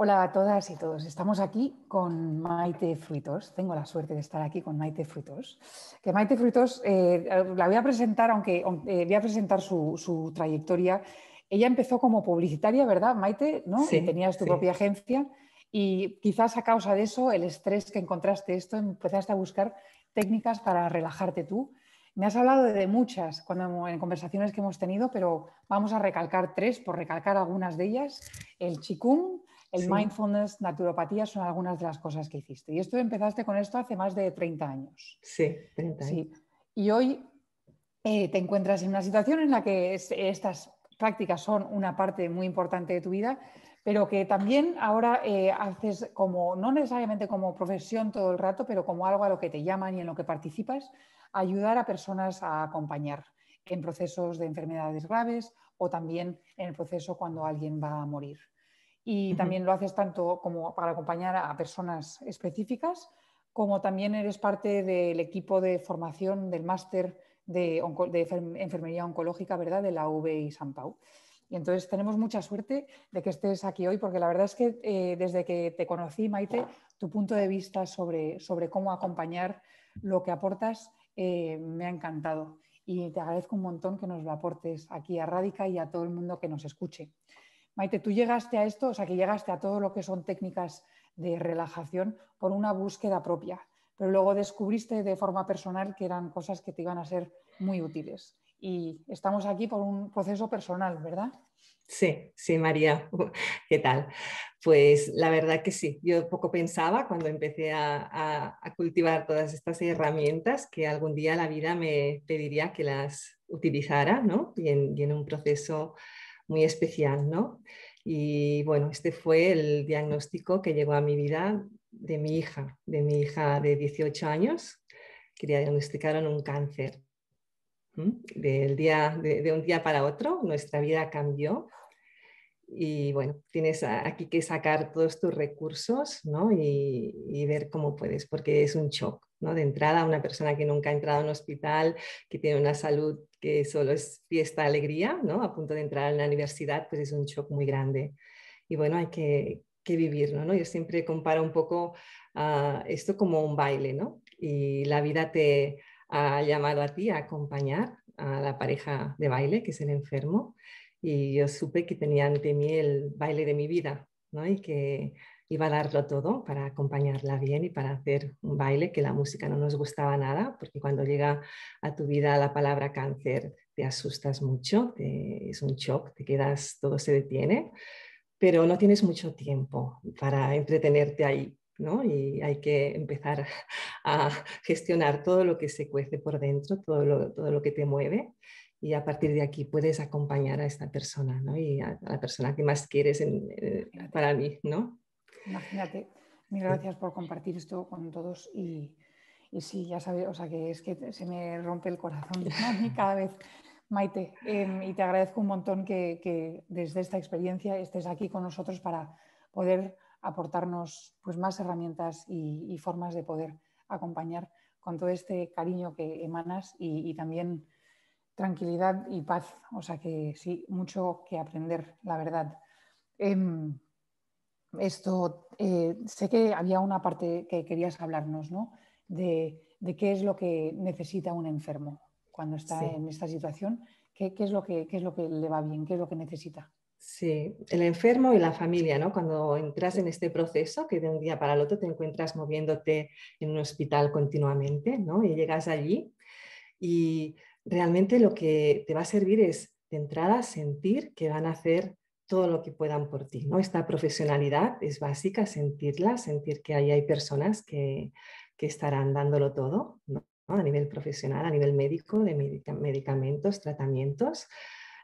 Hola a todas y todos. Estamos aquí con Maite Fruitos. Tengo la suerte de estar aquí con Maite Fruitos. Que Maite Fruitos eh, la voy a presentar, aunque eh, voy a presentar su, trayectoria. Ella empezó como publicitaria, ¿verdad, Maite? ¿No? Sí, Tenías tu propia agencia y quizás a causa de eso, el estrés que encontraste esto, empezaste a buscar técnicas para relajarte tú. Me has hablado de muchas cuando, en conversaciones que hemos tenido, pero vamos a recalcar tres por recalcar algunas de ellas. El chikung, el mindfulness, naturopatía son algunas de las cosas que hiciste. Y esto empezaste con esto hace más de 30 años. Sí, 30 Y hoy eh, te encuentras en una situación en la que estas prácticas son una parte muy importante de tu vida, pero que también ahora eh, haces como, no necesariamente como profesión todo el rato, pero como algo a lo que te llaman y en lo que participas, ayudar a personas a acompañar en procesos de enfermedades graves o también en el proceso cuando alguien va a morir y también lo haces tanto como para acompañar a personas específicas, como también eres parte del equipo de formación del máster de, enfermería oncológica, ¿verdad? De la UBI San Pau. Y entonces tenemos mucha suerte de que estés aquí hoy, porque la verdad es que eh, desde que te conocí, Maite, tu punto de vista sobre, cómo acompañar lo que aportas eh, me ha encantado. Y te agradezco un montón que nos lo aportes aquí a Radica y a todo el mundo que nos escuche. Maite, tú llegaste a esto, o sea, que llegaste a todo lo que son técnicas de relajación por una búsqueda propia, pero luego descubriste de forma personal que eran cosas que te iban a ser muy útiles. Y estamos aquí por un proceso personal, ¿verdad? Sí, sí, María, ¿qué tal? Pues la verdad que sí, yo poco pensaba cuando empecé a, cultivar todas estas herramientas que algún día la vida me pediría que las utilizara, ¿no? Y en, y en un proceso muy especial, ¿no? Y bueno, este fue el diagnóstico que llegó a mi vida de mi hija, de mi hija de 18 años, que le diagnosticaron un cáncer. Del día, de un día para otro, nuestra vida cambió y bueno, tienes aquí que sacar todos tus recursos ¿no? y, ver cómo puedes, porque es un shock. ¿no? De entrada, una persona que nunca ha entrado en un hospital, que tiene una salud que solo es fiesta, alegría, ¿no? a punto de entrar en la universidad, pues es un shock muy grande. Y bueno, hay que, que vivirlo. ¿no? Yo siempre comparo un poco esto como un baile, ¿no? y la vida te ha llamado a ti a acompañar a la pareja de baile, que es el enfermo y yo supe que tenía ante mí el baile de mi vida ¿no? y que iba a darlo todo para acompañarla bien y para hacer un baile que la música no nos gustaba nada, porque cuando llega a tu vida la palabra cáncer te asustas mucho, es un shock, te quedas, todo se detiene, pero no tienes mucho tiempo para entretenerte ahí. ¿no? Y hay que empezar a gestionar todo lo que se cuece por dentro, todo lo que te mueve y a partir de aquí puedes acompañar a esta persona ¿no? y a, la persona que más quieres eh, para mí. ¿no? Imagínate, mil gracias por compartir esto con todos y, y sí, ya sabes, o sea que es que se me rompe el corazón cada vez. Maite, em, y te agradezco un montón que, desde esta experiencia estés aquí con nosotros para poder aportarnos pues, más herramientas y, formas de poder acompañar con todo este cariño que emanas y también tranquilidad y paz. O sea que sí, mucho que aprender, la verdad. Em, esto, eh, sé que había una parte que querías hablarnos, ¿no? De, qué es lo que necesita un enfermo cuando está en esta situación, qué, es lo que, qué es lo que le va bien, qué es lo que necesita. Sí, el enfermo y la familia, ¿no? Cuando entras en este proceso, que de un día para el otro te encuentras moviéndote en un hospital continuamente, ¿no? Y llegas allí y realmente lo que te va a servir es, de entrada, sentir que van a hacer todo lo que puedan por ti. ¿no? Esta profesionalidad es básica, sentirla, sentir que ahí hay personas que, estarán dándolo todo, a nivel profesional, a nivel médico, de medicamentos, tratamientos.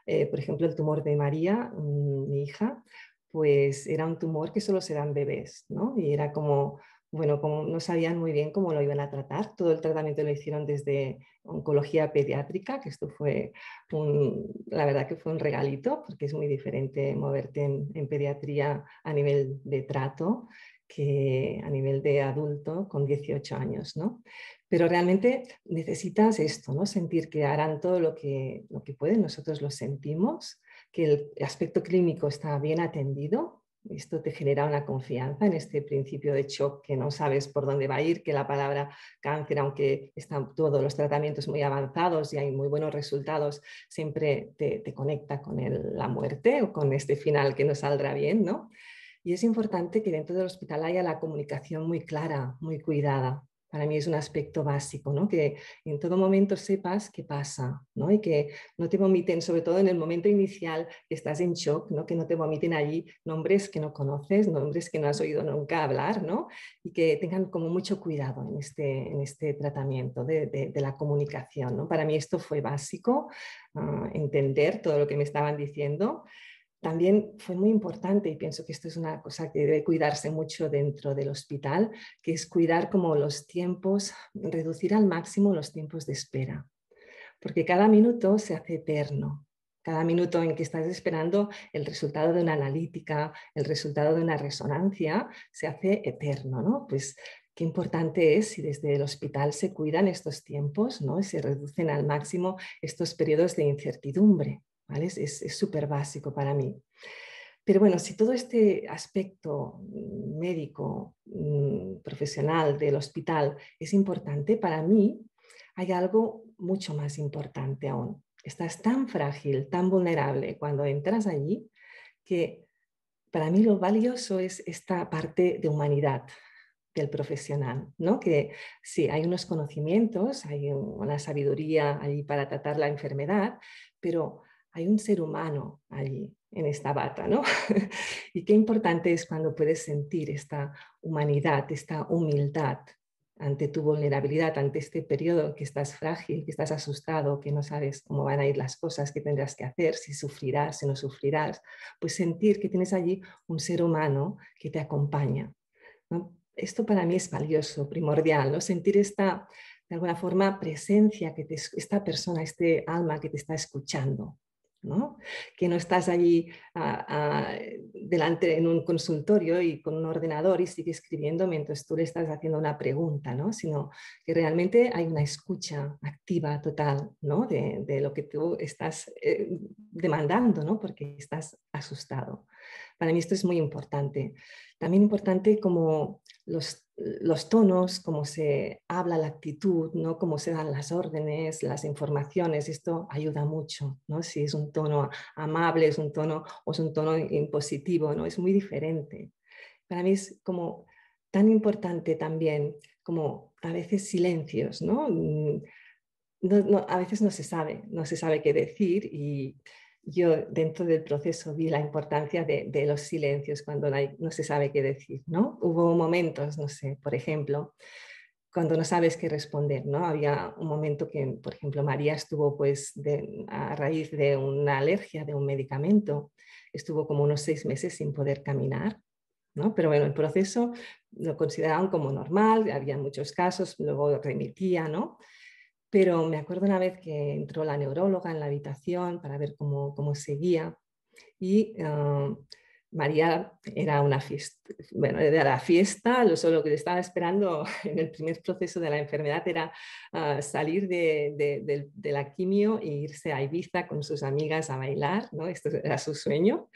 Eh, por ejemplo, el tumor de María, mm, mi hija, pues era un tumor que solo se dan bebés, ¿no? Y era como bueno, no sabían muy bien cómo lo iban a tratar. Todo el tratamiento lo hicieron desde oncología pediátrica, que esto fue, un, la verdad que fue un regalito, porque es muy diferente moverte en, pediatría a nivel de trato que a nivel de adulto con 18 años, Pero realmente necesitas esto, ¿no? Sentir que harán todo lo que, lo que pueden, nosotros lo sentimos, que el aspecto clínico está bien atendido, esto te genera una confianza en este principio de shock que no sabes por dónde va a ir, que la palabra cáncer, aunque están todos los tratamientos muy avanzados y hay muy buenos resultados, siempre te, conecta con la muerte o con este final que no saldrá bien, ¿no? Y es importante que dentro del hospital haya la comunicación muy clara, muy cuidada, para mí es un aspecto básico, ¿no? que en todo momento sepas qué pasa ¿no? y que no te vomiten, sobre todo en el momento inicial que estás en shock, ¿no? que no te vomiten allí nombres que no conoces, nombres que no has oído nunca hablar ¿no? y que tengan como mucho cuidado en este, en este tratamiento de, la comunicación. ¿no? Para mí esto fue básico, ah, entender todo lo que me estaban diciendo. También fue muy importante, y pienso que esto es una cosa que debe cuidarse mucho dentro del hospital, que es cuidar como los tiempos, reducir al máximo los tiempos de espera, porque cada minuto se hace eterno. Cada minuto en que estás esperando el resultado de una analítica, el resultado de una resonancia, se hace eterno, ¿no? Pues qué importante es si desde el hospital se cuidan estos tiempos, ¿no? Y se reducen al máximo estos periodos de incertidumbre. Es súper básico para mí. Pero bueno, si todo este aspecto mm, médico, mm, profesional del hospital es importante, para mí hay algo mucho más importante aún. Estás tan frágil, tan vulnerable cuando entras allí que para mí lo valioso es esta parte de humanidad del profesional, ¿no? Que sí, hay unos conocimientos, hay una sabiduría allí para tratar la enfermedad, pero hay un ser humano allí en esta bata, ¿no? y qué importante es cuando puedes sentir esta humanidad, esta humildad ante tu vulnerabilidad, ante este periodo que estás frágil, que estás asustado, que no sabes cómo van a ir las cosas, qué tendrás que hacer, si sufrirás, si no sufrirás, pues sentir que tienes allí un ser humano que te acompaña. Esto para mí es valioso, primordial, ¿no? sentir esta, de alguna forma, presencia que esta persona, este alma que te está escuchando, que no estás allí ah, ah, delante en un consultorio y con un ordenador y sigue escribiendo mientras tú le estás haciendo una pregunta, Sino que realmente hay una escucha activa total, De, lo que tú estás eh, demandando, Porque estás asustado. Para mí esto es muy importante. También importante como los eh, los tonos, cómo se habla, la actitud, ¿no? cómo se dan las órdenes, las informaciones, esto ayuda mucho, ¿no? si es un tono amable, es un tono o es un tono impositivo, ¿no? es muy diferente. Para mí es como tan importante también como a veces silencios, mm, a veces no se sabe, no se sabe qué decir y yo dentro del proceso vi la importancia de, los silencios cuando no, se sabe qué decir, ¿no? Hubo momentos, no sé, por ejemplo, cuando no sabes qué responder, ¿no? Había un momento que, por ejemplo, María estuvo pues a raíz de una alergia, de un medicamento, estuvo como unos seis meses sin poder caminar, ¿no? Pero bueno, el proceso lo consideraban como normal, había muchos casos, luego remitía, ¿no? Pero me acuerdo una vez que entró la neuróloga en la habitación para ver cómo, seguía y ah, María era una fiesta, bueno, era la fiesta, lo solo que le estaba esperando en el primer proceso de la enfermedad era ah, salir de, de, la quimio e irse a Ibiza con sus amigas a bailar, ¿no? Esto era su sueño.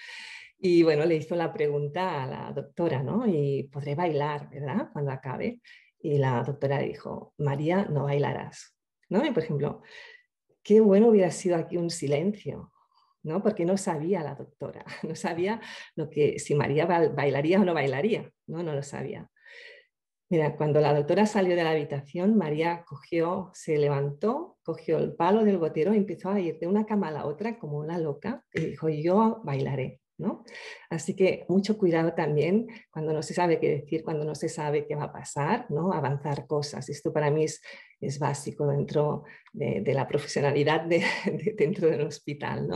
Y bueno, le hizo la pregunta a la doctora, ¿no? Y podré bailar, ¿verdad? Cuando acabe. Y la doctora dijo, María, no bailarás. ¿no? Y por ejemplo, qué bueno hubiera sido aquí un silencio, ¿no? Porque no sabía la doctora, no sabía lo que si María bailaría o no bailaría, no, no lo sabía. Mira, cuando la doctora salió de la habitación, María cogió, se levantó, cogió el palo del botero y empezó a ir de una cama a la otra como una loca y dijo, yo bailaré. Así que mucho cuidado también cuando no se sabe qué decir, cuando no se sabe qué va a pasar, ¿no? Avanzar cosas. Esto para mí es, básico dentro de, la profesionalidad dentro del hospital,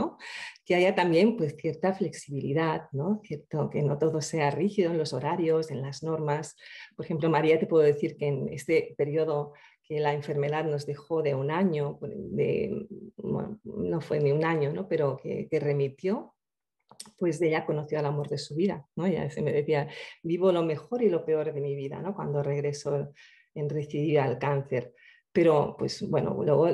Que haya también pues cierta flexibilidad, ¿no? Cierto, que no todo sea rígido en los horarios, en las normas. Por ejemplo, María, te puedo decir que en este periodo que la enfermedad nos dejó de un año, no fue ni un año, ¿no? pero que, que remitió, pues de ella conoció el amor de su vida, ¿no? se me decía, vivo lo mejor y lo peor de mi vida, ¿no? Cuando regresó en recibir al cáncer. Pero, pues bueno, luego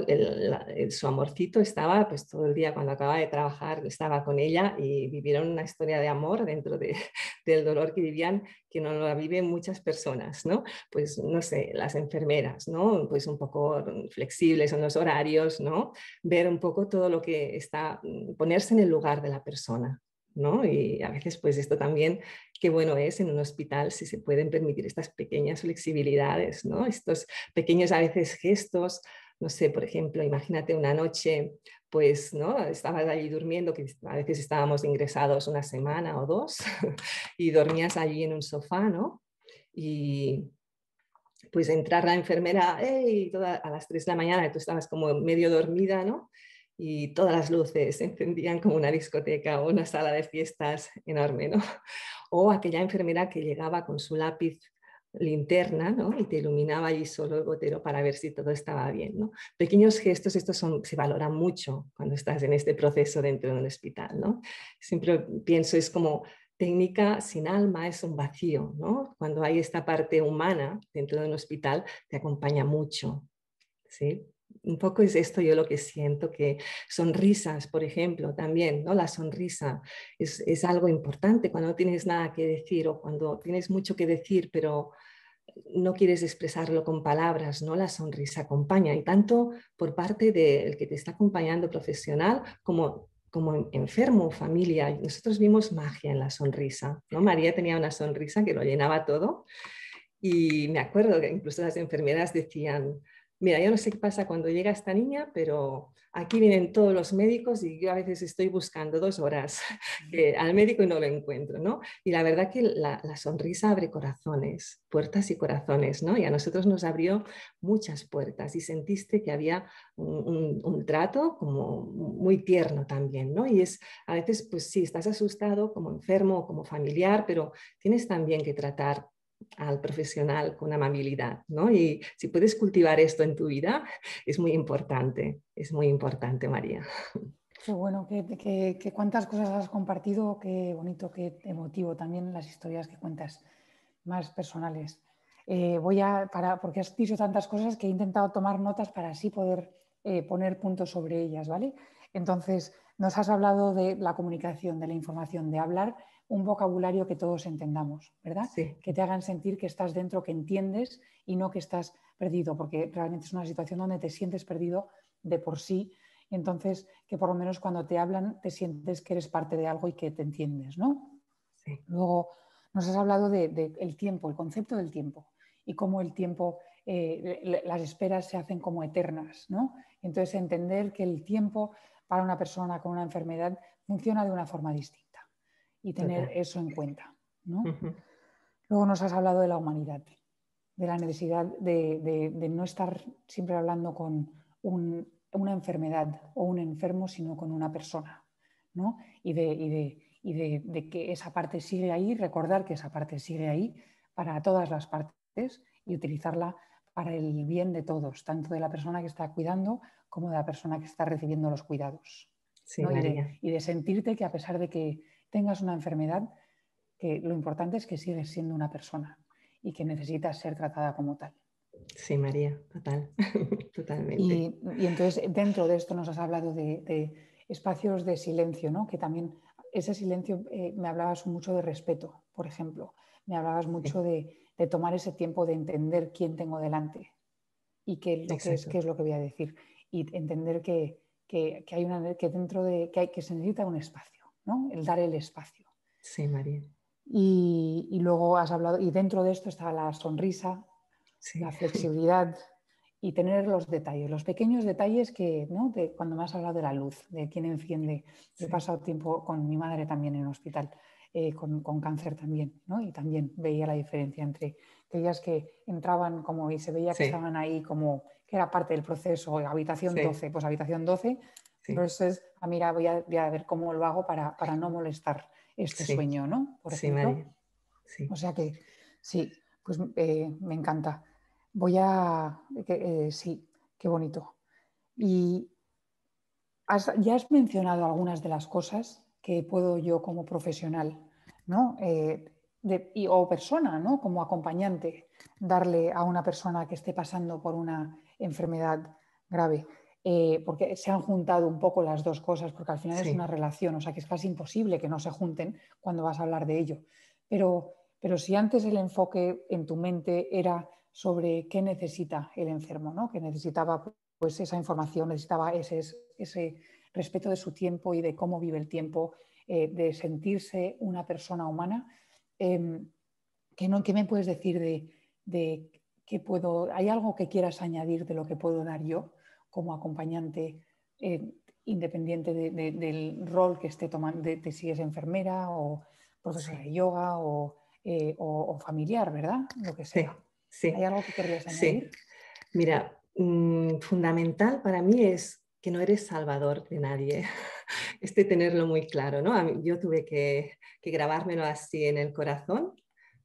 su amorcito estaba, pues todo el día cuando acababa de trabajar, estaba con ella y vivieron una historia de amor dentro de, del dolor que vivían, que no lo viven muchas personas, ¿no? Pues, no sé, las enfermeras, ¿no? Pues un poco flexibles en los horarios, ¿no? Ver un poco todo lo que está, ponerse en el lugar de la persona, y a veces, pues esto también, qué bueno es en un hospital si se pueden permitir estas pequeñas flexibilidades, ¿no? Estos pequeños a veces gestos, no sé, por ejemplo, imagínate una noche, pues, ¿no? Estabas allí durmiendo, que a veces estábamos ingresados una semana o dos, y dormías allí en un sofá, ¿no? Y pues entrar la enfermera, hey, a las 3 de la mañana, tú estabas como medio dormida, ¿no? y todas las luces se encendían como una discoteca o una sala de fiestas enorme, ¿no? O aquella enfermera que llegaba con su lápiz linterna ¿no? y te iluminaba allí solo el gotero para ver si todo estaba bien. ¿no? Pequeños gestos, estos son, se valoran mucho cuando estás en este proceso dentro de un hospital. ¿no? Siempre pienso, es como técnica sin alma, es un vacío. ¿no? Cuando hay esta parte humana dentro de un hospital, te acompaña mucho. ¿sí? un poco es esto yo lo que siento, que sonrisas, por ejemplo, también, ¿no? La sonrisa es, algo importante cuando no tienes nada que decir o cuando tienes mucho que decir, pero no quieres expresarlo con palabras, ¿no? La sonrisa acompaña, y tanto por parte del que te está acompañando profesional como como enfermo, familia. Nosotros vimos magia en la sonrisa, ¿no? María tenía una sonrisa que lo llenaba todo y me acuerdo que incluso las enfermeras decían, mira, yo no sé qué pasa cuando llega esta niña, pero aquí vienen todos los médicos y yo a veces estoy buscando dos horas al médico y no lo encuentro, ¿no? Y la verdad que la, sonrisa abre corazones, puertas y corazones, ¿no? Y a nosotros nos abrió muchas puertas y sentiste que había un, un trato como muy tierno también, ¿no? Y es, a veces, pues sí, estás asustado como enfermo o como familiar, pero tienes también que tratar al profesional con amabilidad, ¿no? Y si puedes cultivar esto en tu vida, es muy importante, es muy importante, María. Qué bueno, que, que, cuántas cosas has compartido, qué bonito, qué emotivo también las historias que cuentas, más personales. Eh, voy a, para, porque has dicho tantas cosas que he intentado tomar notas para así poder eh, poner puntos sobre ellas, ¿vale? Entonces, nos has hablado de la comunicación, de la información, de hablar un vocabulario que todos entendamos, ¿verdad? Que te hagan sentir que estás dentro, que entiendes y no que estás perdido, porque realmente es una situación donde te sientes perdido de por sí. entonces, que por lo menos cuando te hablan te sientes que eres parte de algo y que te entiendes, ¿no? Sí. Luego, nos has hablado del de, el tiempo, el concepto del tiempo y cómo el tiempo, eh, las esperas se hacen como eternas, ¿no? Entonces, entender que el tiempo para una persona con una enfermedad funciona de una forma distinta y tener eso en cuenta. ¿no? Luego nos has hablado de la humanidad, de la necesidad de, no estar siempre hablando con una enfermedad o un enfermo, sino con una persona. ¿no? Y, de, que esa parte sigue ahí, recordar que esa parte sigue ahí para todas las partes y utilizarla para el bien de todos, tanto de la persona que está cuidando como de la persona que está recibiendo los cuidados. y de sentirte que a pesar de que tengas una enfermedad, que lo importante es que sigues siendo una persona y que necesitas ser tratada como tal. Sí, María, total, totalmente. Y, entonces dentro de esto nos has hablado de, espacios de silencio, ¿no? Que también ese silencio eh, me hablabas mucho de respeto, por ejemplo. Me hablabas mucho de, tomar ese tiempo de entender quién tengo delante y qué, es, lo que voy a decir. Y entender que, hay una, que dentro de que, hay, que se necesita un espacio el dar el espacio. Sí, María. Y, y, luego has hablado, y dentro de esto está la sonrisa, la flexibilidad y tener los detalles, los pequeños detalles que, ¿no? de cuando me has hablado de la luz, de quién enciende. He pasado tiempo con mi madre también en el hospital, eh, con, con, cáncer también, ¿no? y también veía la diferencia entre aquellas que entraban como y se veía que estaban ahí como que era parte del proceso, habitación 12, pues habitación 12, entonces, Versus, ah, mira, voy a, ver cómo lo hago para, no molestar este sueño, ¿no? Por ejemplo. Sí, o sea que, sí, pues eh, me encanta. Voy a, eh, sí, qué bonito. Y has, ya has mencionado algunas de las cosas que puedo yo como profesional, ¿no? Eh, y, o persona, ¿no? Como acompañante, darle a una persona que esté pasando por una enfermedad grave. Eh, porque se han juntado un poco las dos cosas, porque al final es una relación, o sea que es casi imposible que no se junten cuando vas a hablar de ello. Pero, pero si antes el enfoque en tu mente era sobre qué necesita el enfermo, ¿no? que necesitaba pues, esa información, necesitaba ese, ese respeto de su tiempo y de cómo vive el tiempo, eh, de sentirse una persona humana, em, ¿qué, no, me puedes decir de, de qué puedo, hay algo que quieras añadir de lo que puedo dar yo? como acompañante eh, independiente del rol que esté tomando, de, enfermera o profesora de yoga eh, o, familiar, ¿verdad? Lo que sea. Sí, ¿Hay algo que querrías añadir? Mira, mm, fundamental para mí es que no eres salvador de nadie. Este tenerlo muy claro, ¿no? yo tuve que, grabármelo así en el corazón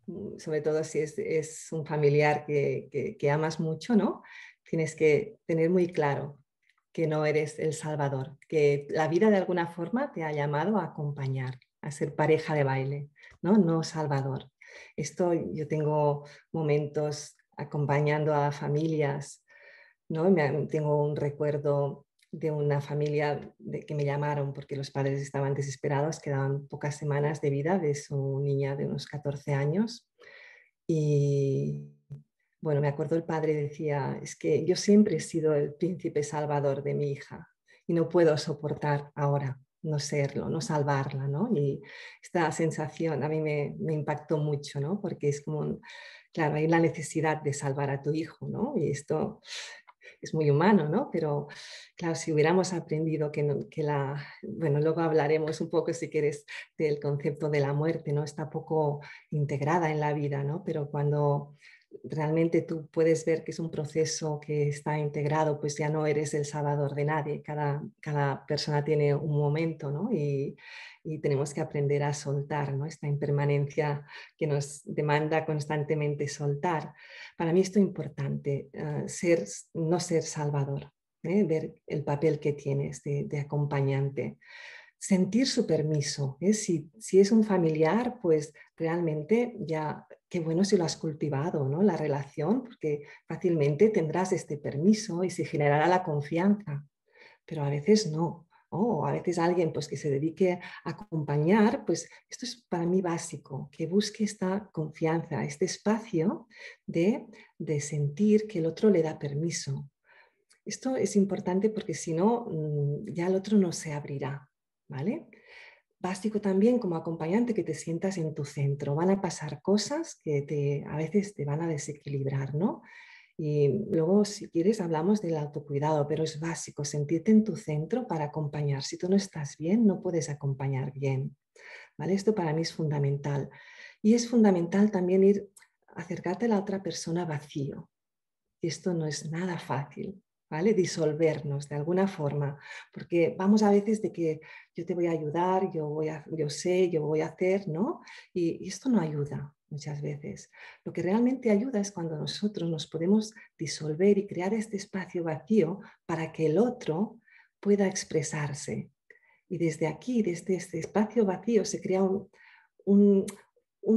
mm, sobre todo si es, un familiar que, que, amas mucho, ¿no? tienes que tener muy claro que no eres el salvador, que la vida de alguna forma te ha llamado a acompañar, a ser pareja de baile, no, no salvador. Esto yo tengo momentos acompañando a familias, ¿no? tengo un recuerdo de una familia de, que me llamaron porque los padres estaban desesperados, quedaban pocas semanas de vida de su niña de unos 14 años y, bueno, me acuerdo el padre decía, es que yo siempre he sido el príncipe salvador de mi hija y no puedo soportar ahora no serlo, no salvarla, ¿no? Y esta sensación a mí me, impactó mucho, ¿no? Porque es como, claro, hay la necesidad de salvar a tu hijo, ¿no? Y esto es muy humano, ¿no? Pero claro, si hubiéramos aprendido que, que la, bueno, luego hablaremos un poco, si quieres, del concepto de la muerte, ¿no? Está poco integrada en la vida, ¿no? Pero cuando realmente tú puedes ver que es un proceso que está integrado, pues ya no eres el salvador de nadie, cada, cada persona tiene un momento, ¿no? Y, tenemos que aprender a soltar, ¿no? Esta impermanencia que nos demanda constantemente soltar. Para mí esto es importante, ah, ser, no ser salvador, ¿eh? ver el papel que tienes de, acompañante sentir su permiso. ¿eh? Si, si, es un familiar, pues realmente ya qué bueno si lo has cultivado, ¿no? La relación, porque fácilmente tendrás este permiso y se generará la confianza, pero a veces no. O a veces alguien pues, que se dedique a acompañar, pues esto es para mí básico, que busque esta confianza, este espacio de, de sentir que el otro le da permiso. Esto es importante porque si no, mm, ya el otro no se abrirá, ¿vale? básico también como acompañante que te sientas en tu centro. Van a pasar cosas que a veces te van a desequilibrar, ¿no? Y luego, si quieres, hablamos del autocuidado, pero es básico sentirte en tu centro para acompañar. Si tú no estás bien, no puedes acompañar bien. ¿Vale? Esto para mí es fundamental. Y es fundamental también ir acercarte a la otra persona vacío. esto no es nada fácil. ¿vale? Disolvernos de alguna forma, porque vamos a veces de que yo te voy a ayudar, yo, voy yo sé, yo voy a hacer, ¿no? Y, esto no ayuda muchas veces. Lo que realmente ayuda es cuando nosotros nos podemos disolver y crear este espacio vacío para que el otro pueda expresarse. Y desde aquí, desde este espacio vacío, se crea un,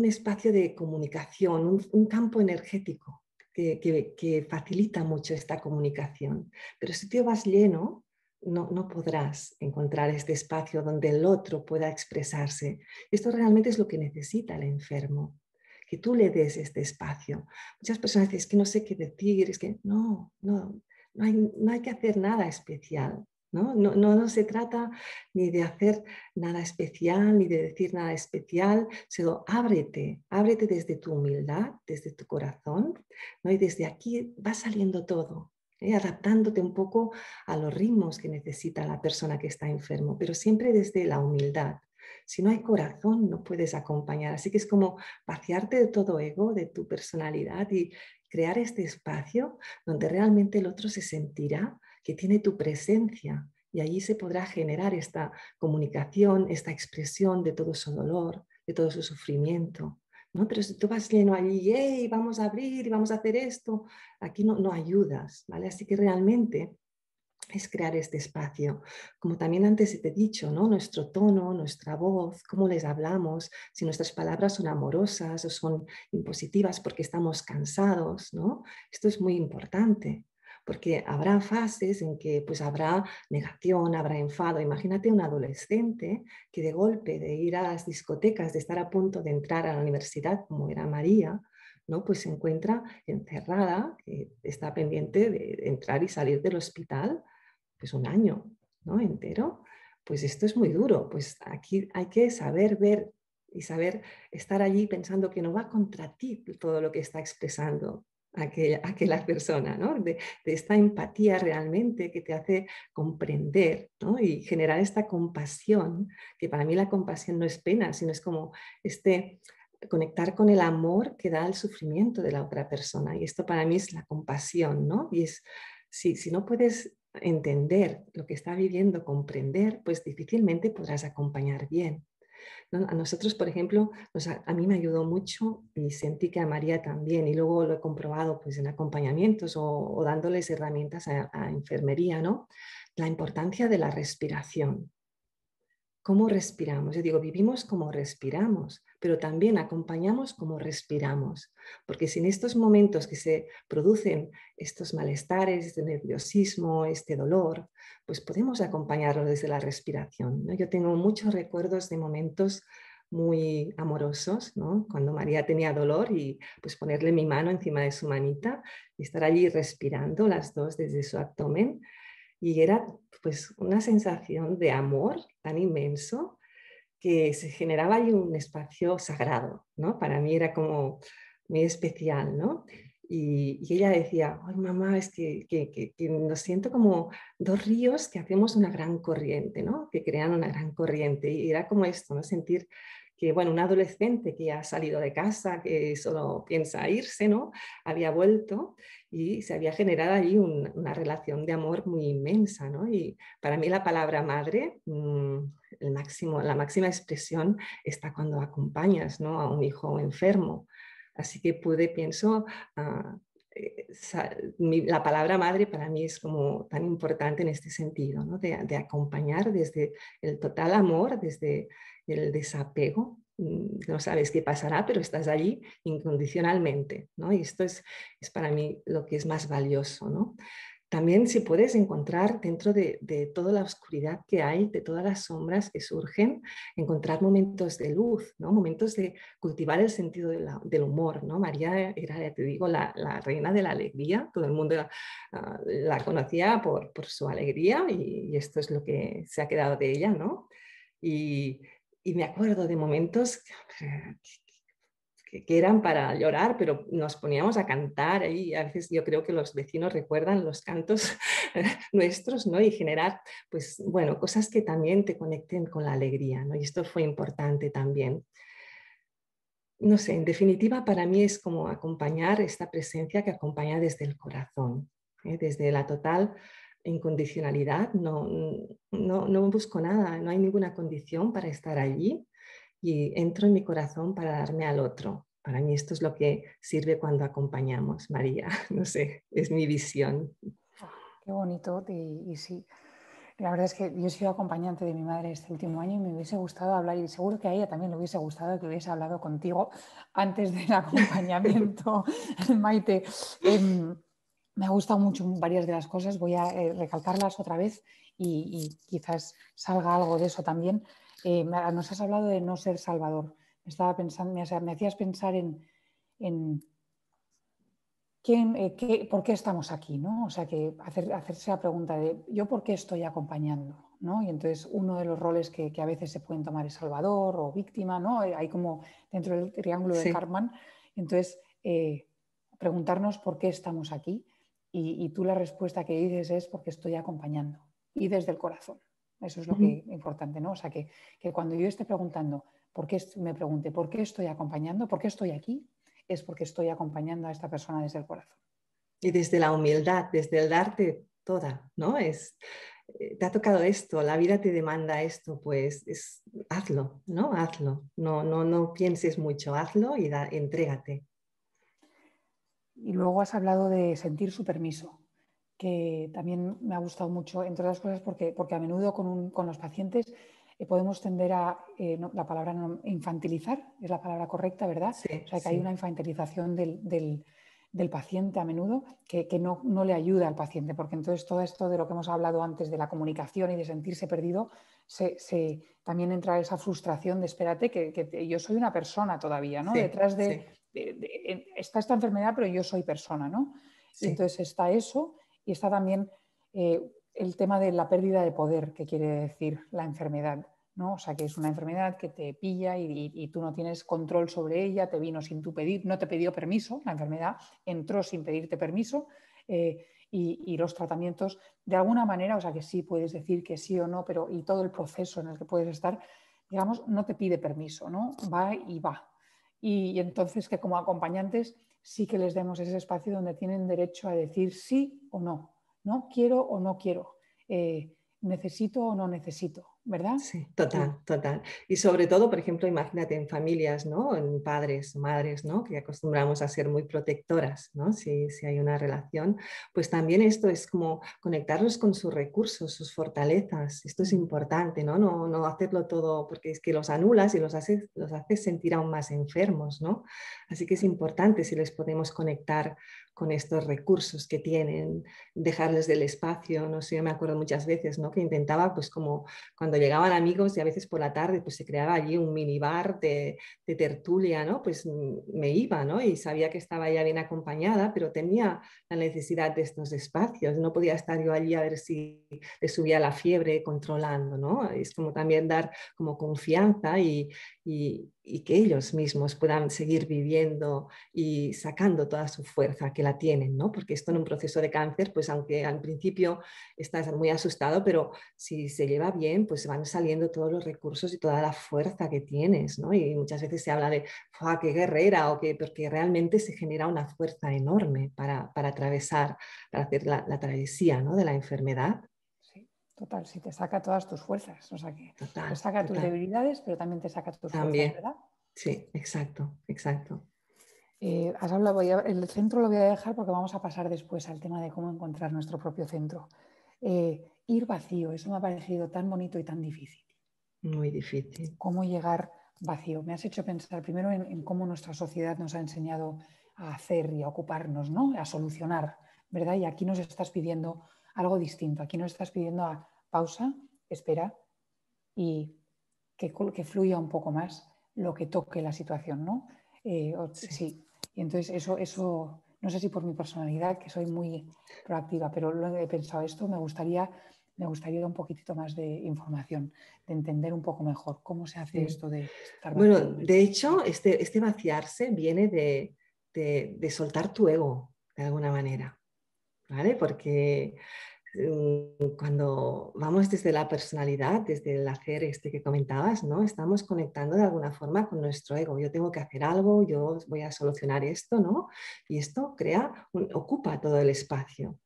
espacio de comunicación, un campo energético que, facilita mucho esta comunicación. Pero si te vas lleno, no, no, podrás encontrar este espacio donde el otro pueda expresarse. Esto realmente es lo que necesita el enfermo, que tú le des este espacio. Muchas personas dicen, que no sé qué decir, es que no, no, no hay, no hay que hacer nada especial. ¿no? No, no, se trata ni de hacer nada especial, ni de decir nada especial, sino ábrete, ábrete desde tu humildad, desde tu corazón, ¿no? y desde aquí va saliendo todo, ¿eh? adaptándote un poco a los ritmos que necesita la persona que está enfermo, pero siempre desde la humildad. Si no hay corazón, no puedes acompañar. Así que es como vaciarte de todo ego, de tu personalidad y crear este espacio donde realmente el otro se sentirá que tiene tu presencia y allí se podrá generar esta comunicación, esta expresión de todo su dolor, de todo su sufrimiento. Pero si tú vas lleno allí, vamos a abrir y vamos a hacer esto, aquí no, no ayudas, ¿vale? Así que realmente es crear este espacio. Como también antes te he dicho, ¿no? nuestro tono, nuestra voz, cómo les hablamos, si nuestras palabras son amorosas o son impositivas porque estamos cansados, ¿no? Esto es muy importante porque habrá fases en que pues habrá negación, habrá enfado. Imagínate un adolescente que de golpe de ir a las discotecas, de estar a punto de entrar a la universidad, como era María, ¿no? pues se encuentra encerrada, eh, está pendiente de entrar y salir del hospital, pues un año ¿no? entero. Pues esto es muy duro, pues aquí hay que saber ver y saber estar allí pensando que no va contra ti todo lo que está expresando, aquella, aquella persona, ¿no? de, de, esta empatía realmente que te hace comprender ¿no? y generar esta compasión, que para mí la compasión no es pena, sino es como este conectar con el amor que da el sufrimiento de la otra persona. Y esto para mí es la compasión, ¿no? Y es, si no puedes entender lo que está viviendo, comprender, pues difícilmente podrás acompañar bien. A nosotros, por ejemplo, a mí me ayudó mucho y sentí que a María también, y luego lo he comprobado pues, en acompañamientos o, dándoles herramientas a, a enfermería, ¿no? La importancia de la respiración, cómo respiramos. Yo digo, vivimos como respiramos, pero también acompañamos como respiramos, porque si en estos momentos que se producen estos malestares, este nerviosismo, este dolor, pues podemos acompañarlo desde la respiración. Yo tengo muchos recuerdos de momentos muy amorosos, cuando María tenía dolor y pues ponerle mi mano encima de su manita y estar allí respirando las dos desde su abdomen y era pues una sensación de amor tan inmenso que se generaba ahí un espacio sagrado, ¿no? Para mí era como muy especial, ¿no? Y, ella decía, ay mamá, es que, que, que, que, nos siento como dos ríos que hacemos una gran corriente, ¿no? Que crean una gran corriente. Y era como esto, ¿no? Sentir que, bueno, un adolescente que ya ha salido de casa, que solo piensa irse, ¿no? Había vuelto y se había generado allí una relación de amor muy inmensa, ¿no? Y para mí la palabra madre, mm, el máximo, la máxima expresión está cuando acompañas, ¿no? A un hijo enfermo. Así que pude, pienso, ah, eh, la palabra madre para mí es como tan importante en este sentido, ¿no? de, acompañar desde el total amor, desde el desapego, mm, no sabes qué pasará, pero estás allí incondicionalmente, ¿no? Y esto es, es para mí lo que es más valioso, ¿no? También si puedes encontrar dentro de, toda la oscuridad que hay, de todas las sombras que surgen, encontrar momentos de luz, ¿no? momentos de cultivar el sentido del humor. ¿no? María era, te digo, la, reina de la alegría, todo el mundo ah, la, conocía por, su alegría y, y, esto es lo que se ha quedado de ella. ¿no? Y, y me acuerdo de momentos que, eran para llorar, pero nos poníamos a cantar Y A veces yo creo que los vecinos recuerdan los cantos nuestros, ¿no? Y generar, pues, bueno, cosas que también te conecten con la alegría, ¿no? Y esto fue importante también no sé, en definitiva para mí es como acompañar esta presencia que acompaña desde el corazón, ¿eh? desde la total incondicionalidad, no, no, busco nada, no hay ninguna condición para estar allí y entro en mi corazón para darme al otro. Para mí esto es lo que sirve cuando acompañamos, María. No sé, es mi visión. Qué bonito y, sí. La verdad es que yo he sido acompañante de mi madre este último año y me hubiese gustado hablar, y seguro que a ella también le hubiese gustado que hubiese hablado contigo antes del acompañamiento, Maite. Em, me ha gustado mucho varias de las cosas, voy a eh, recalcarlas otra vez y, quizás salga algo de eso también. Eh, ah, nos has hablado de no ser salvador. Me, estaba pensando, me, hacías pensar en, en eh, por qué estamos aquí, ¿no? O sea, que hacerse la pregunta de yo por qué estoy acompañando, ¿no? Y entonces uno de los roles que, a veces se pueden tomar es salvador o víctima, ¿no? Hay como dentro del triángulo de Carman. Entonces, preguntarnos por qué estamos aquí y, tú la respuesta que dices es porque estoy acompañando y desde el corazón. Eso es lo importante, ¿no? O sea, que, cuando yo esté preguntando, ¿por qué me pregunte, ¿por qué estoy acompañando? ¿Por qué estoy aquí? Es porque estoy acompañando a esta persona desde el corazón. Y desde la humildad, desde el darte toda, ¿no? Es, eh, te ha tocado esto, la vida te demanda esto, pues hazlo, ¿no? Hazlo, no, no, no pienses mucho, hazlo y da, entrégate. Y luego has hablado de sentir su permiso, que también me ha gustado mucho, entre otras cosas, porque, porque a menudo con, los pacientes eh, podemos tender a, eh, la palabra infantilizar, es la palabra correcta, ¿verdad? Sí, o sea, que hay una infantilización del, paciente a menudo que, no, le ayuda al paciente, porque entonces todo esto de lo que hemos hablado antes de la comunicación y de sentirse perdido, se, también entra esa frustración de espérate, que, yo soy una persona todavía, ¿no? Detrás de, está esta enfermedad, pero yo soy persona, ¿no? entonces está eso y está también eh, el tema de la pérdida de poder, que quiere decir la enfermedad, ¿no? O sea, que es una enfermedad que te pilla y, tú no tienes control sobre ella, te vino sin tu pedir, no te pidió permiso, la enfermedad entró sin pedirte permiso. Eh, y, y, los tratamientos de alguna manera, o sea que sí puedes decir que sí o no, pero y todo el proceso en el que puedes estar, digamos, no te pide permiso, ¿no? Va y va, y, entonces que como acompañantes sí que les demos ese espacio donde tienen derecho a decir sí o no, no quiero o no quiero, eh, necesito o no necesito. ¿verdad? Sí, total, total. Y sobre todo, por ejemplo, imagínate en familias, ¿no? En padres, madres, ¿no? Que acostumbramos a ser muy protectoras, ¿no? Si, si hay una relación, pues también esto es como conectarlos con sus recursos, sus fortalezas. Esto es importante, ¿no? No, no hacerlo todo porque es que los anulas y los haces, los haces sentir aún más enfermos, ¿no? Así que es importante si les podemos conectar con estos recursos que tienen, dejarles del espacio, no sé, me acuerdo muchas veces, ¿no? Que intentaba, pues como cuando llegaban amigos y a veces por la tarde pues se creaba allí un minibar de, tertulia, ¿no? Pues mm, me iba, ¿no? Y sabía que estaba ya bien acompañada, pero tenía la necesidad de estos espacios, no podía estar yo allí a ver si le subía la fiebre controlando, ¿no? Es como también dar como confianza y, y que ellos mismos puedan seguir viviendo y sacando toda su fuerza que la tienen, ¿no? Porque esto en un proceso de cáncer, pues aunque al principio estás muy asustado, pero si se lleva bien, pues van saliendo todos los recursos y toda la fuerza que tienes, ¿no? Y muchas veces se habla de, ¡ah, qué guerrera! O que, porque realmente se genera una fuerza enorme para, atravesar, para hacer la, la travesía, ¿no? De la enfermedad. Total, si te saca todas tus fuerzas, o sea que te saca tus debilidades, pero también te saca tus también. fuerzas, ¿verdad? Sí, exacto, exacto. Eh, has hablado, el centro lo voy a dejar porque vamos a pasar después al tema de cómo encontrar nuestro propio centro. Eh, ir vacío, eso me ha parecido tan bonito y tan difícil. Muy difícil. ¿Cómo llegar vacío? Me has hecho pensar primero en, en cómo nuestra sociedad nos ha enseñado a hacer y a ocuparnos, ¿no? A solucionar, ¿verdad? Y aquí nos estás pidiendo algo distinto, aquí nos estás pidiendo a pausa, espera y que, que fluya un poco más lo que toque la situación, ¿no? Eh, sí. Y entonces eso, eso, no sé si por mi personalidad, que soy muy proactiva, pero lo he pensado esto, me gustaría, me gustaría un poquitito más de información, de entender un poco mejor cómo se hace esto de estar Bueno, de hecho, este, este vaciarse viene de, de soltar tu ego, de alguna manera. ¿Vale? Porque Mm, cuando vamos desde la personalidad, desde el hacer este que comentabas, ¿no? Estamos conectando de alguna forma con nuestro ego. Yo tengo que hacer algo, yo voy a solucionar esto, ¿no? Y esto crea, ocupa todo el espacio.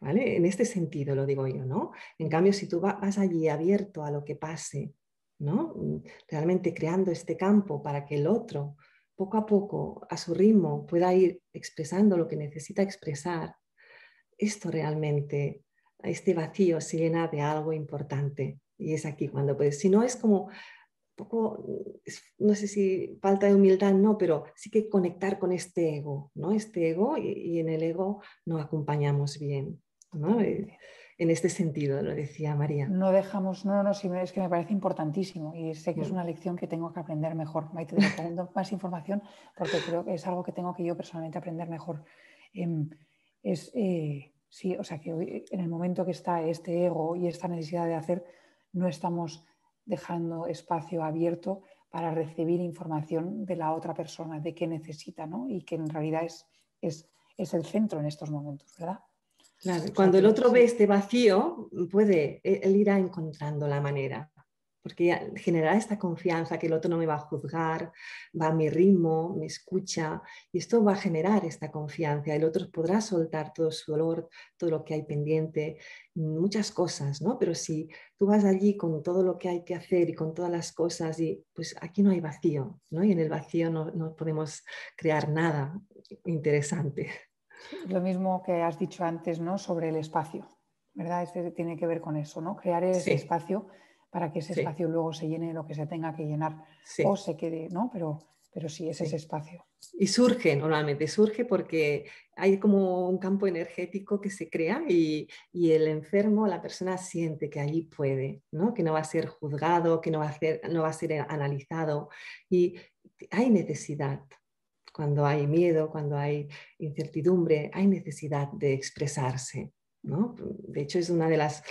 ¿Vale? En este sentido lo digo yo, ¿no? En cambio, si tú vas allí abierto a lo que pase, ¿no? Mm, realmente creando este campo para que el otro, poco a poco, a su ritmo, pueda ir expresando lo que necesita expresar, esto realmente este vacío se llena de algo importante. Y es aquí cuando puedes. Si no, es como poco, no sé si falta de humildad, no, pero sí que conectar con este ego, ¿no? Este ego y, en el ego no acompañamos bien, ¿no? En este sentido, lo decía María. No dejamos, no, no, es que me parece importantísimo y sé que es mm. una lección que tengo que aprender mejor. Maite, te más información porque creo que es algo que tengo que yo personalmente aprender mejor. Em, es eh, Sí, o sea que en el momento que está este ego y esta necesidad de hacer, no estamos dejando espacio abierto para recibir información de la otra persona, de qué necesita, ¿no? Y que en realidad es, es, es el centro en estos momentos, ¿verdad? Claro, cuando el otro ve este vacío, puede e, él irá encontrando la manera porque generar esta confianza que el otro no me va a juzgar, va a mi ritmo, me escucha, y esto va a generar esta confianza. El otro podrá soltar todo su dolor, todo lo que hay pendiente, muchas cosas, ¿no? Pero si tú vas allí con todo lo que hay que hacer y con todas las cosas, y pues aquí no hay vacío, ¿no? Y en el vacío no, podemos crear nada interesante. Lo mismo que has dicho antes, ¿no? Sobre el espacio, ¿verdad? Este tiene que ver con eso, ¿no? Crear ese espacio para que ese espacio luego se llene de lo que se tenga que llenar o se quede, ¿no? Pero, pero sí, es ese espacio. Y surge normalmente, surge porque hay como un campo energético que se crea y, y, el enfermo, la persona siente que allí puede, ¿no? que no va a ser juzgado, que no va a ser, no va a ser analizado. Y hay necesidad, cuando hay miedo, cuando hay incertidumbre, hay necesidad de expresarse. ¿no? De hecho, es una de las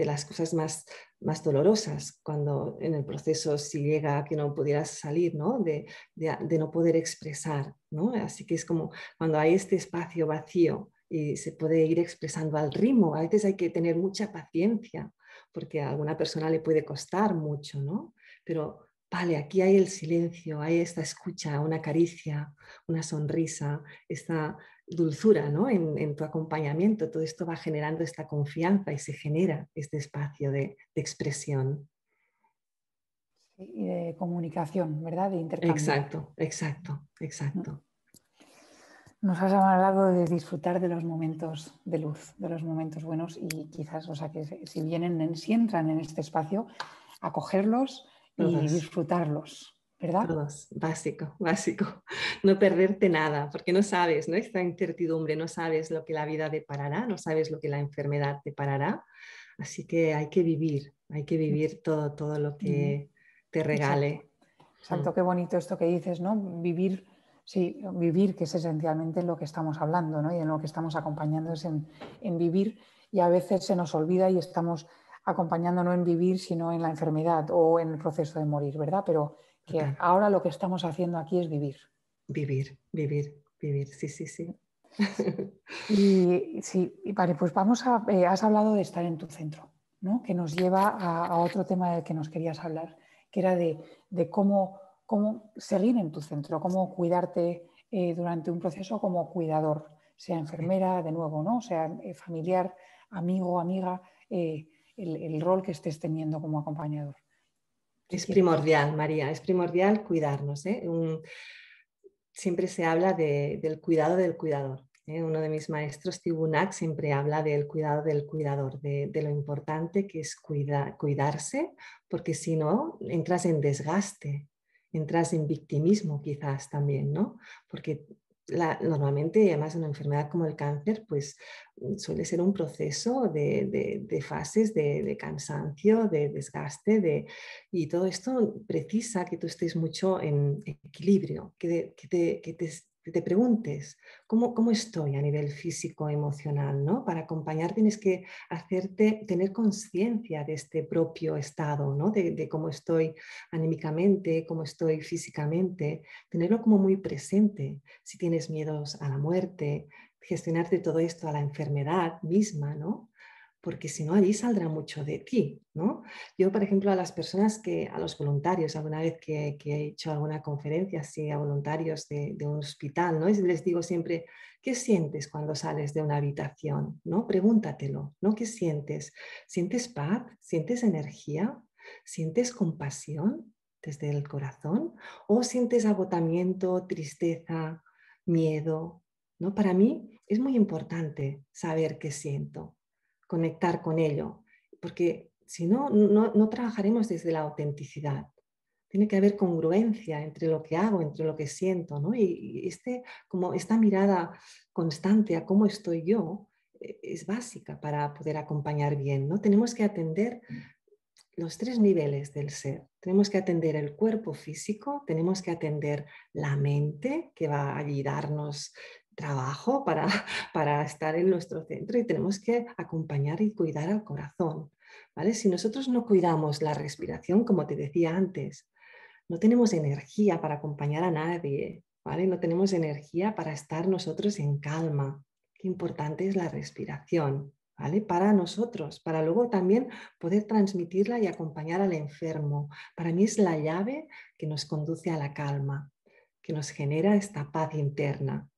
de las cosas más, más dolorosas cuando en el proceso si llega a que no pudieras salir, ¿no? De, de, no poder expresar, ¿no? Así que es como cuando hay este espacio vacío y se puede ir expresando al ritmo, a veces hay que tener mucha paciencia porque a alguna persona le puede costar mucho, ¿no? Pero vale, aquí hay el silencio, hay esta escucha, una caricia, una sonrisa, esta dulzura ¿no? en, tu acompañamiento. Todo esto va generando esta confianza y se genera este espacio de, expresión. y de comunicación, ¿verdad? De intercambio. Exacto, exacto, exacto. Mm. Nos has hablado de disfrutar de los momentos de luz, de los momentos buenos y quizás, o sea, que si vienen, si entran en este espacio, acogerlos y disfrutarlos. Todos, básico, básico. No perderte nada, porque no sabes, ¿no? Esta incertidumbre, no sabes lo que la vida te parará, no sabes lo que la enfermedad te parará, Así que hay que vivir, hay que vivir todo, todo lo que te regale. Exacto. Mm. qué bonito esto que dices, ¿no? Vivir, sí, vivir, que es esencialmente lo que estamos hablando, ¿no? Y en lo que estamos acompañando es en, vivir y a veces se nos olvida y estamos acompañando no en vivir, sino en la enfermedad o en el proceso de morir, ¿verdad? Pero ahora lo que estamos haciendo aquí es vivir. Vivir, vivir, vivir, sí, sí, sí. y sí, vale, pues vamos a, eh, has hablado de estar en tu centro, ¿no? que nos lleva a, otro tema del que nos querías hablar, que era de, cómo, cómo, seguir en tu centro, cómo cuidarte eh, durante un proceso como cuidador, sea enfermera, de nuevo, ¿no? sea eh, familiar, amigo, amiga, el rol que estés teniendo como acompañador. Es primordial, María, es primordial cuidarnos. ¿eh? siempre se habla del cuidado del cuidador. ¿eh? Uno de mis maestros, Tibunac, siempre habla del cuidado del cuidador, de, lo importante que es cuidarse, porque si no, entras en desgaste, entras en victimismo quizás también, ¿no? Porque normalmente, además, una enfermedad como el cáncer, pues mm, suele ser un proceso de, fases de, cansancio, de desgaste, y todo esto precisa que tú estés mucho en equilibrio, que, que, te, que te, te preguntes cómo, estoy a nivel físico, emocional, ¿no? Para acompañar tienes que hacerte, tener conciencia de este propio estado, ¿no? De, de, cómo estoy anímicamente, cómo estoy físicamente, tenerlo como muy presente. Si tienes miedos a la muerte, gestionarte todo esto a la enfermedad misma, ¿no? porque si no allí saldrá mucho de ti, ¿no? Yo, por ejemplo, a las personas que, a los voluntarios, alguna vez que, he hecho alguna conferencia así a voluntarios de, un hospital, ¿no? les digo siempre, ¿qué sientes cuando sales de una habitación? ¿No? Pregúntatelo, ¿no? ¿Qué sientes? ¿Sientes paz? ¿Sientes energía? ¿Sientes compasión desde el corazón? ¿O sientes agotamiento, tristeza, miedo? ¿No? Para mí es muy importante saber qué siento, conectar con ello, porque si no, no, trabajaremos desde la autenticidad. Tiene que haber congruencia entre lo que hago, entre lo que siento, ¿no? Y, este, como esta mirada constante a cómo estoy yo e, es básica para poder acompañar bien, ¿no? Tenemos que atender los tres niveles del ser. Tenemos que atender el cuerpo físico, tenemos que atender la mente, que va a ayudarnos trabajo para, estar en nuestro centro y tenemos que acompañar y cuidar al corazón. ¿vale? Si nosotros no cuidamos la respiración, como te decía antes, no tenemos energía para acompañar a nadie, ¿vale? no tenemos energía para estar nosotros en calma. Qué importante es la respiración. ¿Vale? Para nosotros, para luego también poder transmitirla y acompañar al enfermo. Para mí es la llave que nos conduce a la calma, que nos genera esta paz interna.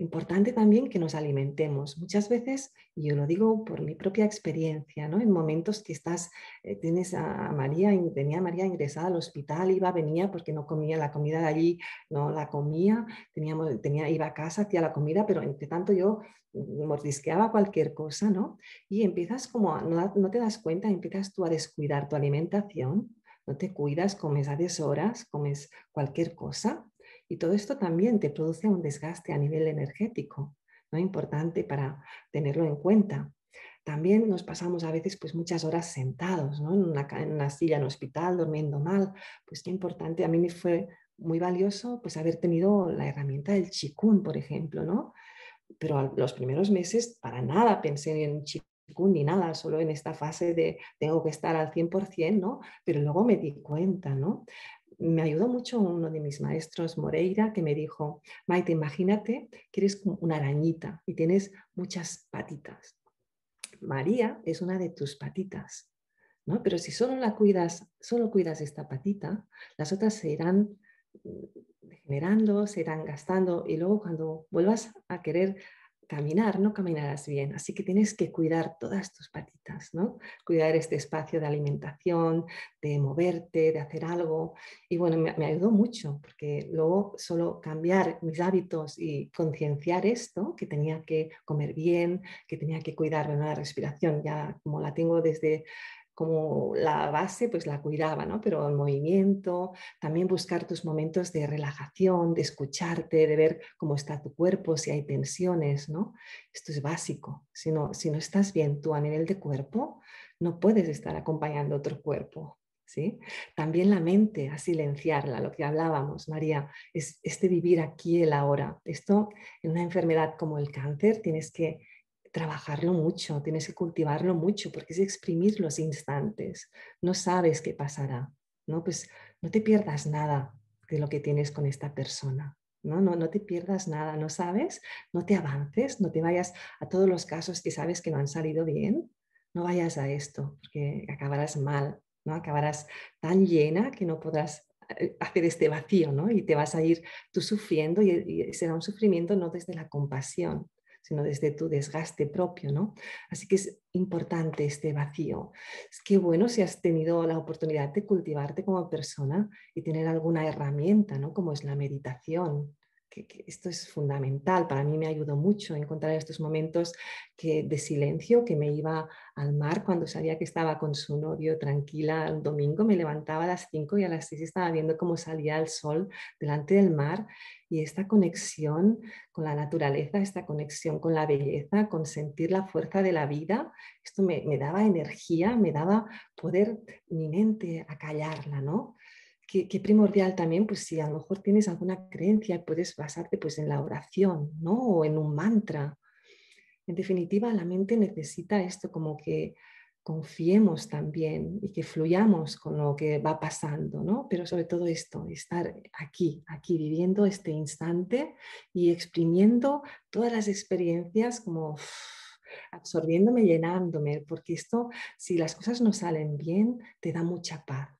Importante también que nos alimentemos. Muchas veces, y yo lo digo por mi propia experiencia, ¿no? en momentos que estás, eh, tienes a María, tenía María ingresada al hospital, iba, venía porque no comía la comida de allí, no la comía, teníamos, tenía, iba a casa, hacía la comida, pero entre tanto yo mordisqueaba cualquier cosa, ¿no? Y empiezas como, no, no te das cuenta, empiezas tú a descuidar tu alimentación, no te cuidas, comes a deshoras, comes cualquier cosa y todo esto también te produce un desgaste a nivel energético, ¿no? Importante para tenerlo en cuenta. También nos pasamos a veces pues muchas horas sentados, ¿no? en, una, en una silla en un hospital, durmiendo mal. Pues qué importante, a mí me fue muy valioso pues haber tenido la herramienta del chikun, por ejemplo, ¿no? Pero los primeros meses para nada pensé en chikun ni nada, solo en esta fase de tengo que estar al 100%, ¿no? Pero luego me di cuenta, ¿no? me ayudó mucho uno de mis maestros, Moreira, que me dijo, Maite, imagínate que eres una arañita y tienes muchas patitas. María es una de tus patitas, ¿no? Pero si solo la cuidas, solo cuidas esta patita, las otras se irán mm, degenerando, se irán gastando y luego cuando vuelvas a querer caminar, no caminarás bien. Así que tienes que cuidar todas tus patitas, ¿no? Cuidar este espacio de alimentación, de moverte, de hacer algo. Y bueno, me, ayudó mucho, porque luego solo cambiar mis hábitos y concienciar esto, que tenía que comer bien, que tenía que cuidar la respiración, ya como la tengo desde como la base, pues la cuidaba, ¿no? Pero el movimiento, también buscar tus momentos de relajación, de escucharte, de ver cómo está tu cuerpo, si hay tensiones, ¿no? Esto es básico. Si no, si no estás bien tú a nivel de cuerpo, no puedes estar acompañando otro cuerpo. ¿Sí? También la mente, a silenciarla, lo que hablábamos, María, es este vivir aquí el ahora. Esto en una enfermedad como el cáncer tienes que trabajarlo mucho, tienes que cultivarlo mucho, porque es exprimir los instantes. No sabes qué pasará, ¿no? Pues no te pierdas nada de lo que tienes con esta persona. No, no, no te pierdas nada, no sabes, no te avances, no te vayas a todos los casos que sabes que no han salido bien, no vayas a esto, porque acabarás mal, ¿no? acabarás tan llena que no podrás eh, hacer este vacío, ¿no? Y te vas a ir tú sufriendo y, será un sufrimiento no desde la compasión, sino desde tu desgaste propio, ¿no? Así que es importante este vacío. Es que bueno si has tenido la oportunidad de cultivarte como persona y tener alguna herramienta, ¿no? Como es la meditación, esto es fundamental, para mí me ayudó mucho encontrar estos momentos que, de silencio, que me iba al mar cuando sabía que estaba con su novio tranquila el domingo, me levantaba a las 5 y a las 6 estaba viendo cómo salía el sol delante del mar y esta conexión con la naturaleza, esta conexión con la belleza, con sentir la fuerza de la vida, esto me, daba energía, me daba poder mi mente acallarla, ¿no? que, primordial también, pues si a lo mejor tienes alguna creencia, puedes basarte pues en la oración, ¿no? O en un mantra. En definitiva, la mente necesita esto como que confiemos también y que fluyamos con lo que va pasando, ¿no? Pero sobre todo esto, estar aquí, aquí viviendo este instante y exprimiendo todas las experiencias como absorbiéndome, llenándome, porque esto, si las cosas no salen bien, te da mucha paz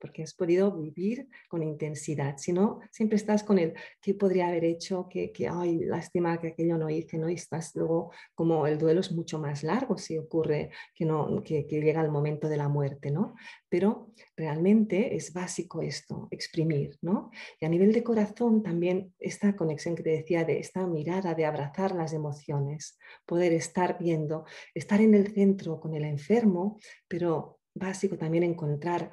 porque has podido vivir con intensidad. Si no, siempre estás con el qué podría haber hecho, que, ay, lástima que aquello no hice, ¿no? Y estás luego, como el duelo es mucho más largo si ocurre que, no, que llega el momento de la muerte, ¿no? Pero realmente es básico esto, exprimir, ¿no? Y a nivel de corazón también esta conexión que te decía, de esta mirada, de abrazar las emociones, poder estar viendo, estar en el centro con el enfermo, pero básico también encontrar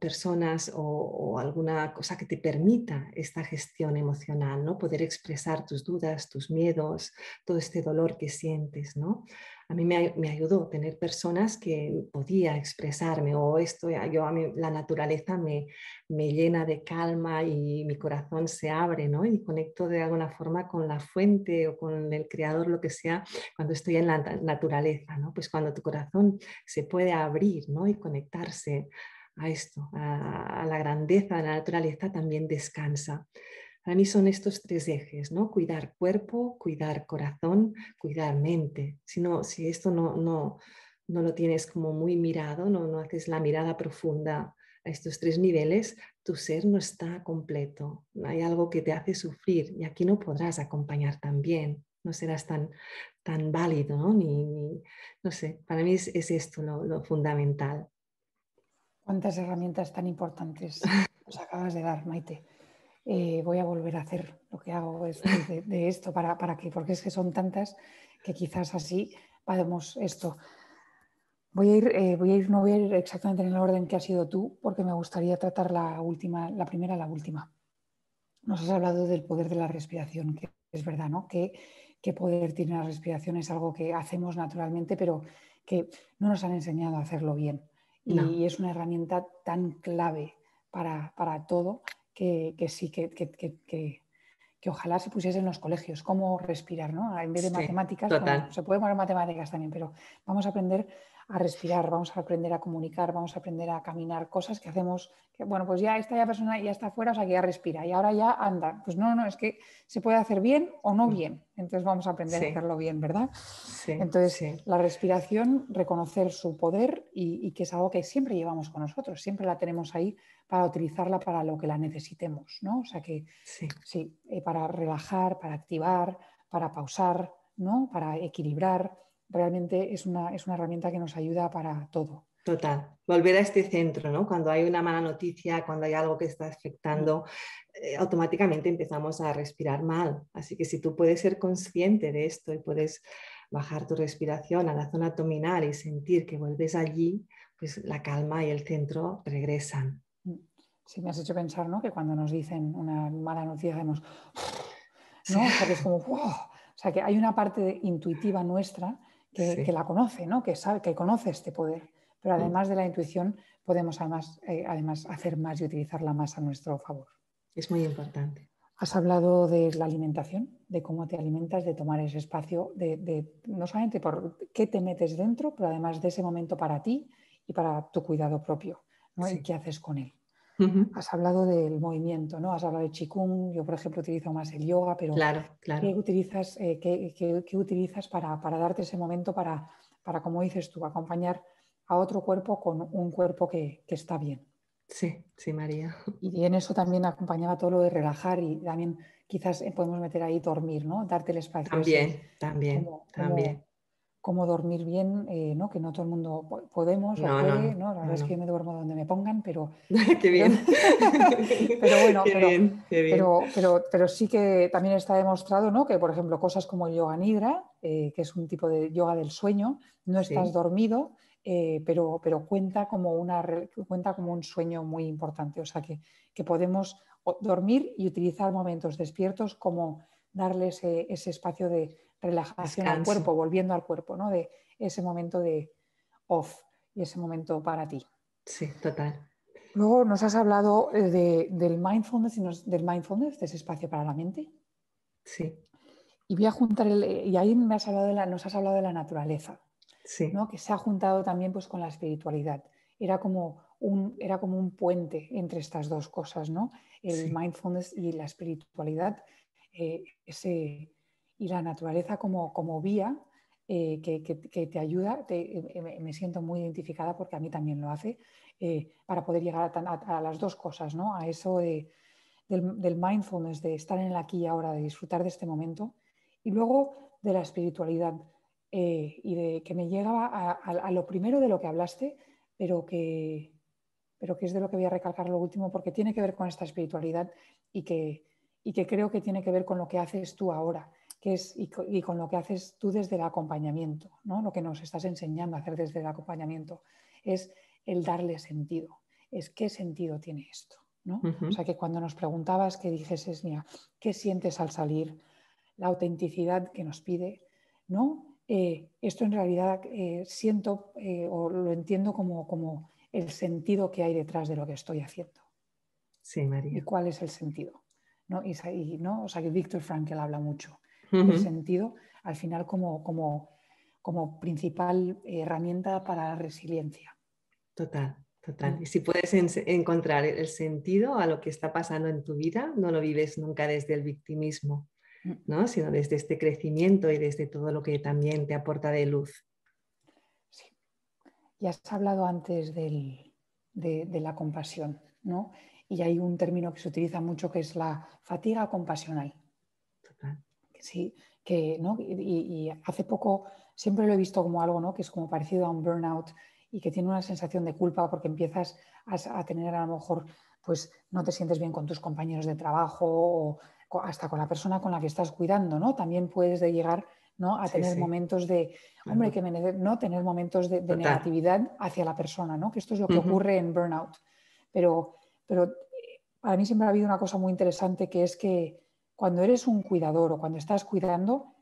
personas o, alguna cosa que te permita esta gestión emocional, ¿no? Poder expresar tus dudas, tus miedos, todo este dolor que sientes, ¿no? A mí me, me ayudó tener personas que podía expresarme o oh, esto, yo a mí, la naturaleza me, llena de calma y mi corazón se abre, ¿no? Y conecto de alguna forma con la fuente o con el creador, lo que sea, cuando estoy en la naturaleza, Pues cuando tu corazón se puede abrir, ¿no? Y conectarse a esto, a, la grandeza de la naturaleza, también descansa. Para mí son estos tres ejes, ¿no? Cuidar cuerpo, cuidar corazón, cuidar mente. Si, no, si esto no, no, no lo tienes como muy mirado, no, no haces la mirada profunda a estos tres niveles, tu ser no está completo. Hay algo que te hace sufrir y aquí no podrás acompañar también. No serás tan, tan válido, ¿no? Ni, no sé, para mí es, esto lo fundamental. Cuántas herramientas tan importantes nos acabas de dar, Maite. Eh, voy a volver a hacer lo que hago es de, esto para, para que, porque es que son tantas que quizás así podemos esto. Voy a ir, eh, voy a ir, no voy a ir exactamente en el orden que ha sido tú, porque me gustaría tratar la última, la primera, la última. Nos has hablado del poder de la respiración, que es verdad, ¿no? Que, que poder tiene la respiración es algo que hacemos naturalmente, pero que no nos han enseñado a hacerlo bien. Y es una herramienta tan clave para, todo que, sí, que, ojalá se pusiese en los colegios, cómo respirar, ¿no? En vez de matemáticas, se puede poner matemáticas también, pero vamos a aprender a respirar, vamos a aprender a comunicar, vamos a aprender a caminar, cosas que hacemos, que, bueno, pues ya esta ya persona ya está afuera, o sea que ya respira y ahora ya anda. Pues no, no, es que se puede hacer bien o no mm. bien, entonces vamos a aprender a hacerlo bien, ¿verdad? Sí, entonces, la respiración, reconocer su poder y, que es algo que siempre llevamos con nosotros, siempre la tenemos ahí para utilizarla para lo que la necesitemos, ¿no? O sea que sí, eh, para relajar, para activar, para pausar, ¿no? Para equilibrar realmente es una, es una herramienta que nos ayuda para todo. Total, volver a este centro, ¿no? Cuando hay una mala noticia, cuando hay algo que está afectando, eh, automáticamente empezamos a respirar mal. Así que si tú puedes ser consciente de esto y puedes bajar tu respiración a la zona abdominal y sentir que vuelves allí, pues la calma y el centro regresan. Mm. Sí, me has hecho pensar, ¿no? Que cuando nos dicen una mala noticia hacemos, es como, O sea, que hay una parte intuitiva nuestra que, la conoce, ¿no? que sabe, que conoce este poder. Pero mm. además de la intuición, podemos además, eh, además hacer más y utilizarla más a nuestro favor. Es muy importante. Has hablado de la alimentación, de cómo te alimentas, de tomar ese espacio, de, no solamente por qué te metes dentro, pero además de ese momento para ti y para tu cuidado propio, ¿no? Y qué haces con él. Has hablado del movimiento, ¿no? Has hablado de chikung. yo por ejemplo utilizo más el yoga, pero claro, ¿qué utilizas, eh, qué, utilizas para, darte ese momento para, como dices tú, acompañar a otro cuerpo con un cuerpo que, está bien? Sí, sí, María. Y en eso también acompañaba todo lo de relajar y también quizás eh, podemos meter ahí dormir, ¿no? Darte el espacio. También, también, también cómo dormir bien, eh, ¿no? que no todo el mundo podemos la verdad es que yo me duermo donde me pongan, pero... qué bien. pero bueno, pero, Pero, sí que también está demostrado que, por ejemplo, cosas como el yoga nidra, eh, que es un tipo de yoga del sueño, no estás dormido, eh, pero, pero cuenta, como una, cuenta como un sueño muy importante, o sea que, que podemos dormir y utilizar momentos despiertos como darle ese espacio de relajación al cuerpo, volviendo al cuerpo, ¿no? De ese momento de off y ese momento para ti. Sí, total. Luego nos has hablado eh, del mindfulness y del mindfulness, de ese espacio para la mente. Sí. Y voy a juntar el, y ahí me has hablado de la, nos has hablado de la naturaleza. Sí. ¿no? Que se ha juntado también pues, con la espiritualidad. Era como un, era como un puente entre estas dos cosas, ¿no? El mindfulness y la espiritualidad, eh, ese, y la naturaleza como, vía eh, que, te ayuda, eh, me siento muy identificada porque a mí también lo hace, eh, para poder llegar a, las dos cosas, a eso del, mindfulness, de estar en el aquí y ahora, de disfrutar de este momento, y luego de la espiritualidad, y de que me llegaba a, lo primero de lo que hablaste, pero que, pero que es de lo que voy a recalcar lo último, porque tiene que ver con esta espiritualidad y que, y que creo que tiene que ver con lo que haces tú ahora y, con lo que haces tú desde el acompañamiento, lo que nos estás enseñando a hacer desde el acompañamiento, es el darle sentido, es qué sentido tiene esto. O sea, que cuando nos preguntabas que dijeses, Esnia, ¿qué sientes al salir? La autenticidad que nos pide, ¿no? Eh, esto en realidad eh, siento eh, o lo entiendo como, el sentido que hay detrás de lo que estoy haciendo. Sí, María. ¿Y cuál es el sentido? O sea, que Víctor Frankel habla mucho el sentido, al final como, como, como principal herramienta para la resiliencia. Total, total. Mm. Y si puedes encontrar el sentido a lo que está pasando en tu vida, no lo vives nunca desde el victimismo, mm. ¿no? sino desde este crecimiento y desde todo lo que también te aporta de luz. Sí. Ya has hablado antes de, de, la compasión, ¿no? Y hay un término que se utiliza mucho que es la fatiga compasional. Total. ¿sí? Que, ¿no? y, hace poco siempre lo he visto como algo ¿no? que es como parecido a un burnout y que tiene una sensación de culpa porque empiezas a, tener a lo mejor, pues no te sientes bien con tus compañeros de trabajo o hasta con la persona con la que estás cuidando, ¿no? También puedes llegar ¿no? a tener momentos de, hombre, que no tener momentos de, negatividad hacia la persona, ¿no? Que esto es lo que ocurre en burnout. Pero, pero eh, para mí siempre ha habido una cosa muy interesante que es que cuando eres un cuidador o cuando estás cuidando,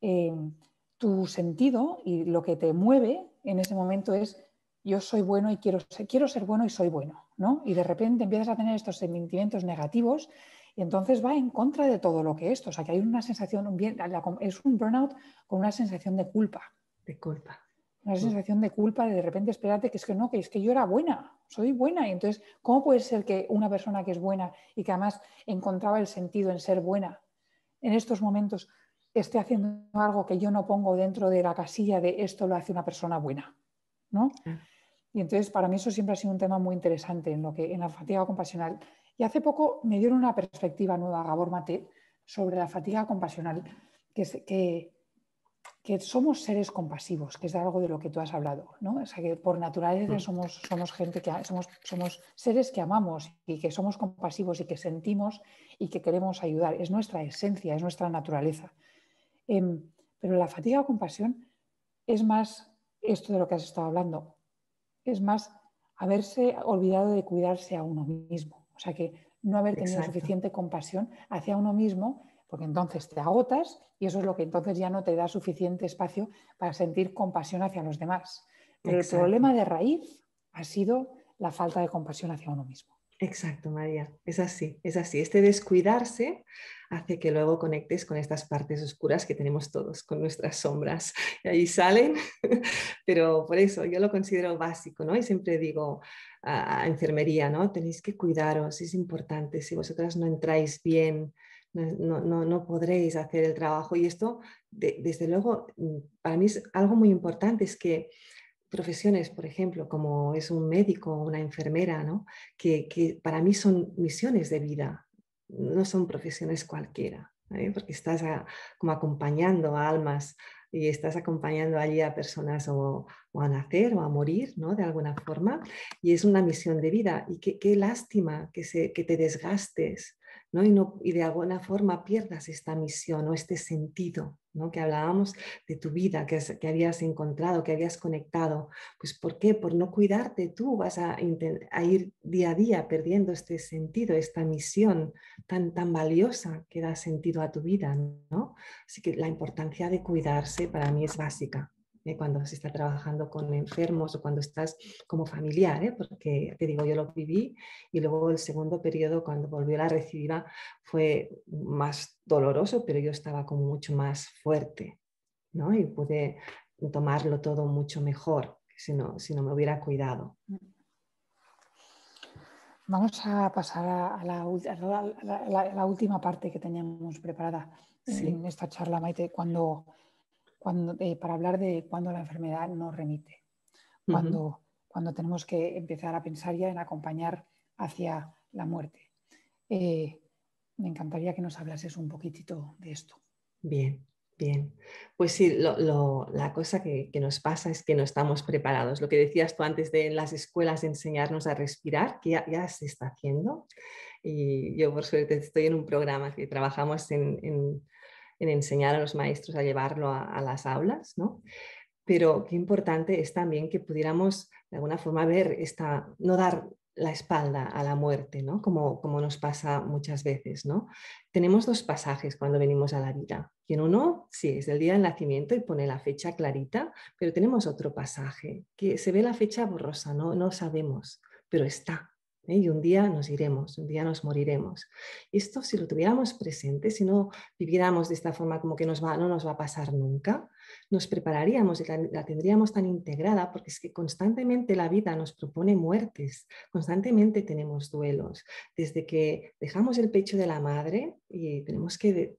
em, tu sentido y lo que te mueve en ese momento es yo soy bueno y quiero ser, quiero ser bueno y soy bueno, ¿no? Y de repente empiezas a tener estos sentimientos negativos y entonces va en contra de todo lo que es. O sea, que hay una sensación, es un burnout con una sensación de culpa. De culpa. Una sensación de culpa de de repente esperarte que es que no, que es que yo era buena, soy buena. Y entonces, ¿cómo puede ser que una persona que es buena y que además encontraba el sentido en ser buena, en estos momentos esté haciendo algo que yo no pongo dentro de la casilla de esto lo hace una persona buena? ¿no? Y entonces, para mí eso siempre ha sido un tema muy interesante en, lo que, en la fatiga compasional. Y hace poco me dieron una perspectiva nueva, Gabor Mate, sobre la fatiga compasional, que, que que somos seres compasivos, que es algo de lo que tú has hablado, ¿no? O sea, que por naturaleza mm. somos, gente que somos, seres que amamos y que somos compasivos y que sentimos y que queremos ayudar. Es nuestra esencia, es nuestra naturaleza. Em, pero la fatiga o compasión es más esto de lo que has estado hablando. Es más haberse olvidado de cuidarse a uno mismo. O sea, que no haber tenido suficiente compasión hacia uno mismo porque entonces te agotas y eso es lo que entonces ya no te da suficiente espacio para sentir compasión hacia los demás. Pero el problema de raíz ha sido la falta de compasión hacia uno mismo. Exacto, María. Es así, es así. Este descuidarse hace que luego conectes con estas partes oscuras que tenemos todos, con nuestras sombras. Y ahí salen, pero por eso yo lo considero básico, ¿no? Y siempre digo a enfermería, ¿no? Tenéis que cuidaros, es importante. Si vosotras no entráis bien no, no, podréis hacer el trabajo. Y esto, desde luego, mm, para mí es algo muy importante, es que profesiones, por ejemplo, como es un médico o una enfermera, ¿no? que, para mí son misiones de vida, no son profesiones cualquiera, porque estás como acompañando a almas y estás acompañando allí a personas o, a nacer o a morir, ¿no? De alguna forma, y es una misión de vida. Y qué, lástima que, se, que te desgastes y, de alguna forma pierdas esta misión o este sentido que hablábamos de tu vida, que, habías encontrado, que habías conectado. Pues ¿por qué? Por no cuidarte tú vas a, ir día a día perdiendo este sentido, esta misión tan, tan valiosa que da sentido a tu vida. Así que la importancia de cuidarse para mí es básica. Eh, cuando se está trabajando con enfermos o cuando estás como familiar, ¿eh? porque te digo, yo lo viví y luego el segundo periodo cuando volvió la recidiva fue más doloroso, pero yo estaba como mucho más fuerte ¿no? y pude tomarlo todo mucho mejor si no, si no me hubiera cuidado. Vamos a pasar a la, última parte que teníamos preparada en esta charla, Maite, cuando cuando, eh, para hablar de cuando la enfermedad nos remite, cuando, cuando tenemos que empezar a pensar ya en acompañar hacia la muerte. Eh, me encantaría que nos hablases un poquitito de esto. Bien, bien. Pues sí, lo, la cosa que, que, nos pasa es que no estamos preparados. Lo que decías tú antes de en las escuelas enseñarnos a respirar, que ya, se está haciendo. Y yo por suerte estoy en un programa que trabajamos en en enseñar a los maestros a llevarlo a, las aulas, ¿no? Pero qué importante es también que pudiéramos de alguna forma ver esta, no dar la espalda a la muerte, ¿no? Como, como nos pasa muchas veces, ¿no? Tenemos dos pasajes cuando venimos a la vida. Y en uno, sí, es el día del nacimiento y pone la fecha clarita, pero tenemos otro pasaje que se ve la fecha borrosa, no, no sabemos, pero está. ¿eh? y un día nos iremos, un día nos moriremos. Esto si lo tuviéramos presente, si no viviéramos de esta forma como que no nos va a pasar nunca, nos prepararíamos y la, tendríamos tan integrada porque es que constantemente la vida nos propone muertes, constantemente tenemos duelos, desde que dejamos el pecho de la madre y tenemos que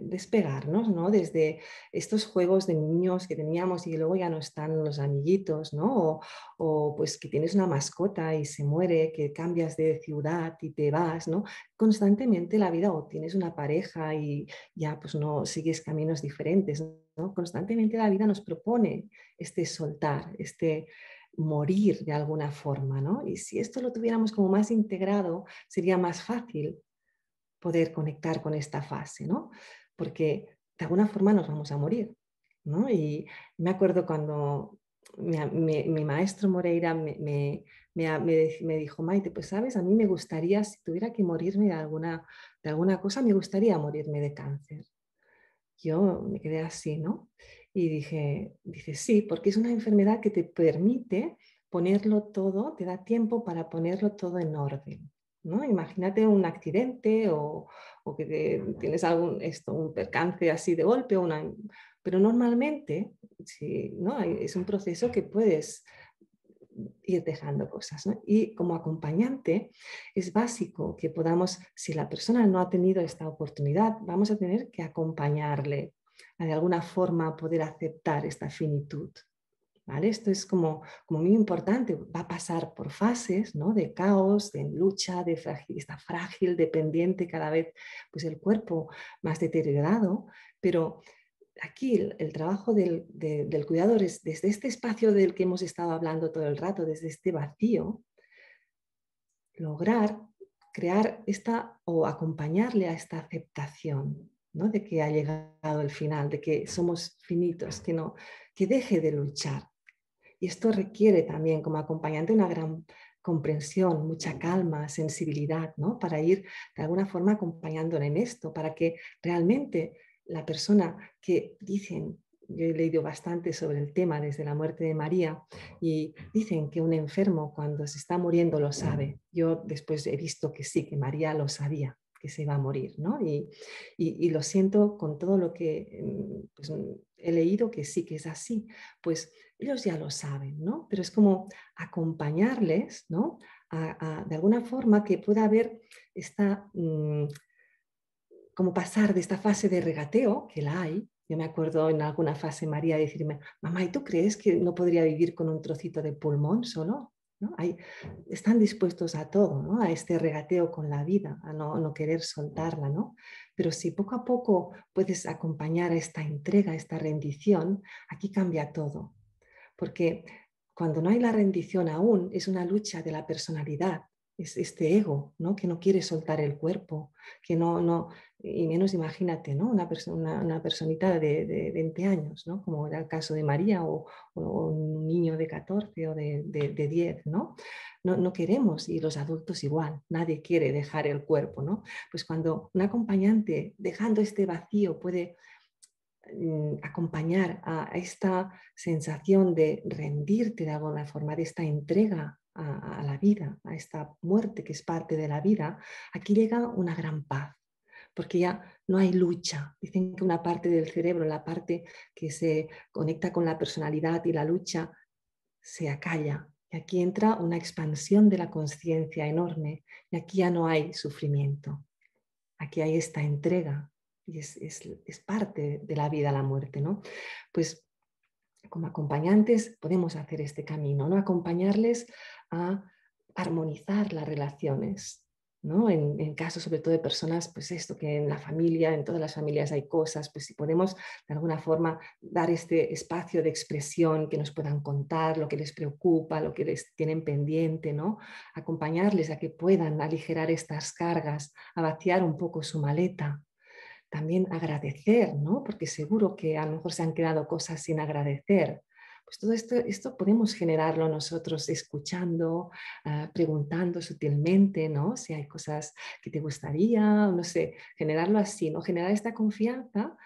despegarnos ¿no? desde estos juegos de niños que teníamos y luego ya no están los amiguitos, ¿no? o, pues que tienes una mascota y se muere, que cambias de ciudad y te vas, ¿no? constantemente la vida o tienes una pareja y ya pues no sigues caminos diferentes, ¿no? constantemente la vida nos propone este soltar, este morir de alguna forma, ¿no? Y si esto lo tuviéramos como más integrado, sería más fácil poder conectar con esta fase, ¿no? Porque de alguna forma nos vamos a morir, ¿no? Y me acuerdo cuando mi, maestro Moreira me, me, me, dijo, Maite, pues sabes, a mí me gustaría, si tuviera que morirme de alguna, de alguna cosa, me gustaría morirme de cáncer. Yo me quedé así, ¿no? Y dije, dice, sí, porque es una enfermedad que te permite ponerlo todo, te da tiempo para ponerlo todo en orden. ¿no? Imagínate un accidente o, que tienes un percance así de golpe, pero normalmente sí, ¿no? es un proceso que puedes ir dejando cosas. Y como acompañante es básico que podamos, si la persona no ha tenido esta oportunidad, vamos a tener que acompañarle, de alguna forma poder aceptar esta finitud. Esto es como, muy importante, va a pasar por fases de caos, de lucha, de frágil, está frágil, dependiente cada vez, pues el cuerpo más deteriorado, pero aquí el, trabajo del, cuidador es desde este espacio del que hemos estado hablando todo el rato, desde este vacío, lograr crear esta o acompañarle a esta aceptación. de que ha llegado el final, de que somos finitos, que no, que deje de luchar, y esto requiere también como acompañante una gran comprensión, mucha calma, sensibilidad, ¿no? Para ir de alguna forma acompañándole en esto, para que realmente la persona que dicen, yo he leído bastante sobre el tema desde la muerte de María, y dicen que un enfermo cuando se está muriendo lo sabe. Yo después he visto que sí, que María lo sabía, que se iba a morir, ¿no? Y, lo siento con todo lo que mm, pues, he leído que sí, que es así, pues ellos ya lo saben, ¿no? Pero es como acompañarles, ¿no? de alguna forma que pueda haber esta, mm, como pasar de esta fase de regateo, que la hay. Yo me acuerdo en alguna fase María decirme, mamá, ¿y tú crees que no podría vivir con un trocito de pulmón solo? están dispuestos a todo, a este regateo con la vida, a no, querer soltarla. ¿no? Pero si poco a poco puedes acompañar esta entrega, esta rendición, aquí cambia todo. Porque cuando no hay la rendición aún, es una lucha de la personalidad este ego, Que no quiere soltar el cuerpo, que y menos imagínate, Una, una personita de, 20 años, Como era el caso de María o, un niño de 14 o de, 10, ¿no? queremos, y los adultos igual, nadie quiere dejar el cuerpo, ¿no? Pues cuando un acompañante dejando este vacío puede mm, acompañar a esta sensación de rendirte de alguna forma, de esta entrega a, la vida, a esta muerte que es parte de la vida, aquí llega una gran paz porque ya no hay lucha. Dicen que una parte del cerebro, la parte que se conecta con la personalidad y la lucha, se acalla. Y aquí entra una expansión de la conciencia enorme. Y aquí ya no hay sufrimiento. Aquí hay esta entrega. Y es, es parte de la vida, la muerte, ¿no? Pues como acompañantes podemos hacer este camino, ¿no? Acompañarles a armonizar las relaciones. ¿no? En, caso casos sobre todo de personas, pues esto, que en la familia, en todas las familias hay cosas, pues si podemos de alguna forma dar este espacio de expresión, que nos puedan contar lo que les preocupa, lo que les tienen pendiente, ¿no? acompañarles a que puedan aligerar estas cargas, a vaciar un poco su maleta, también agradecer, ¿no? Porque seguro que a lo mejor se han quedado cosas sin agradecer. Pues, todo esto, esto podemos generarlo nosotros escuchando, ah, preguntando sutilmente, ¿no? Si hay cosas que te gustaría, no sé, generarlo así, ¿no? Generar esta confianza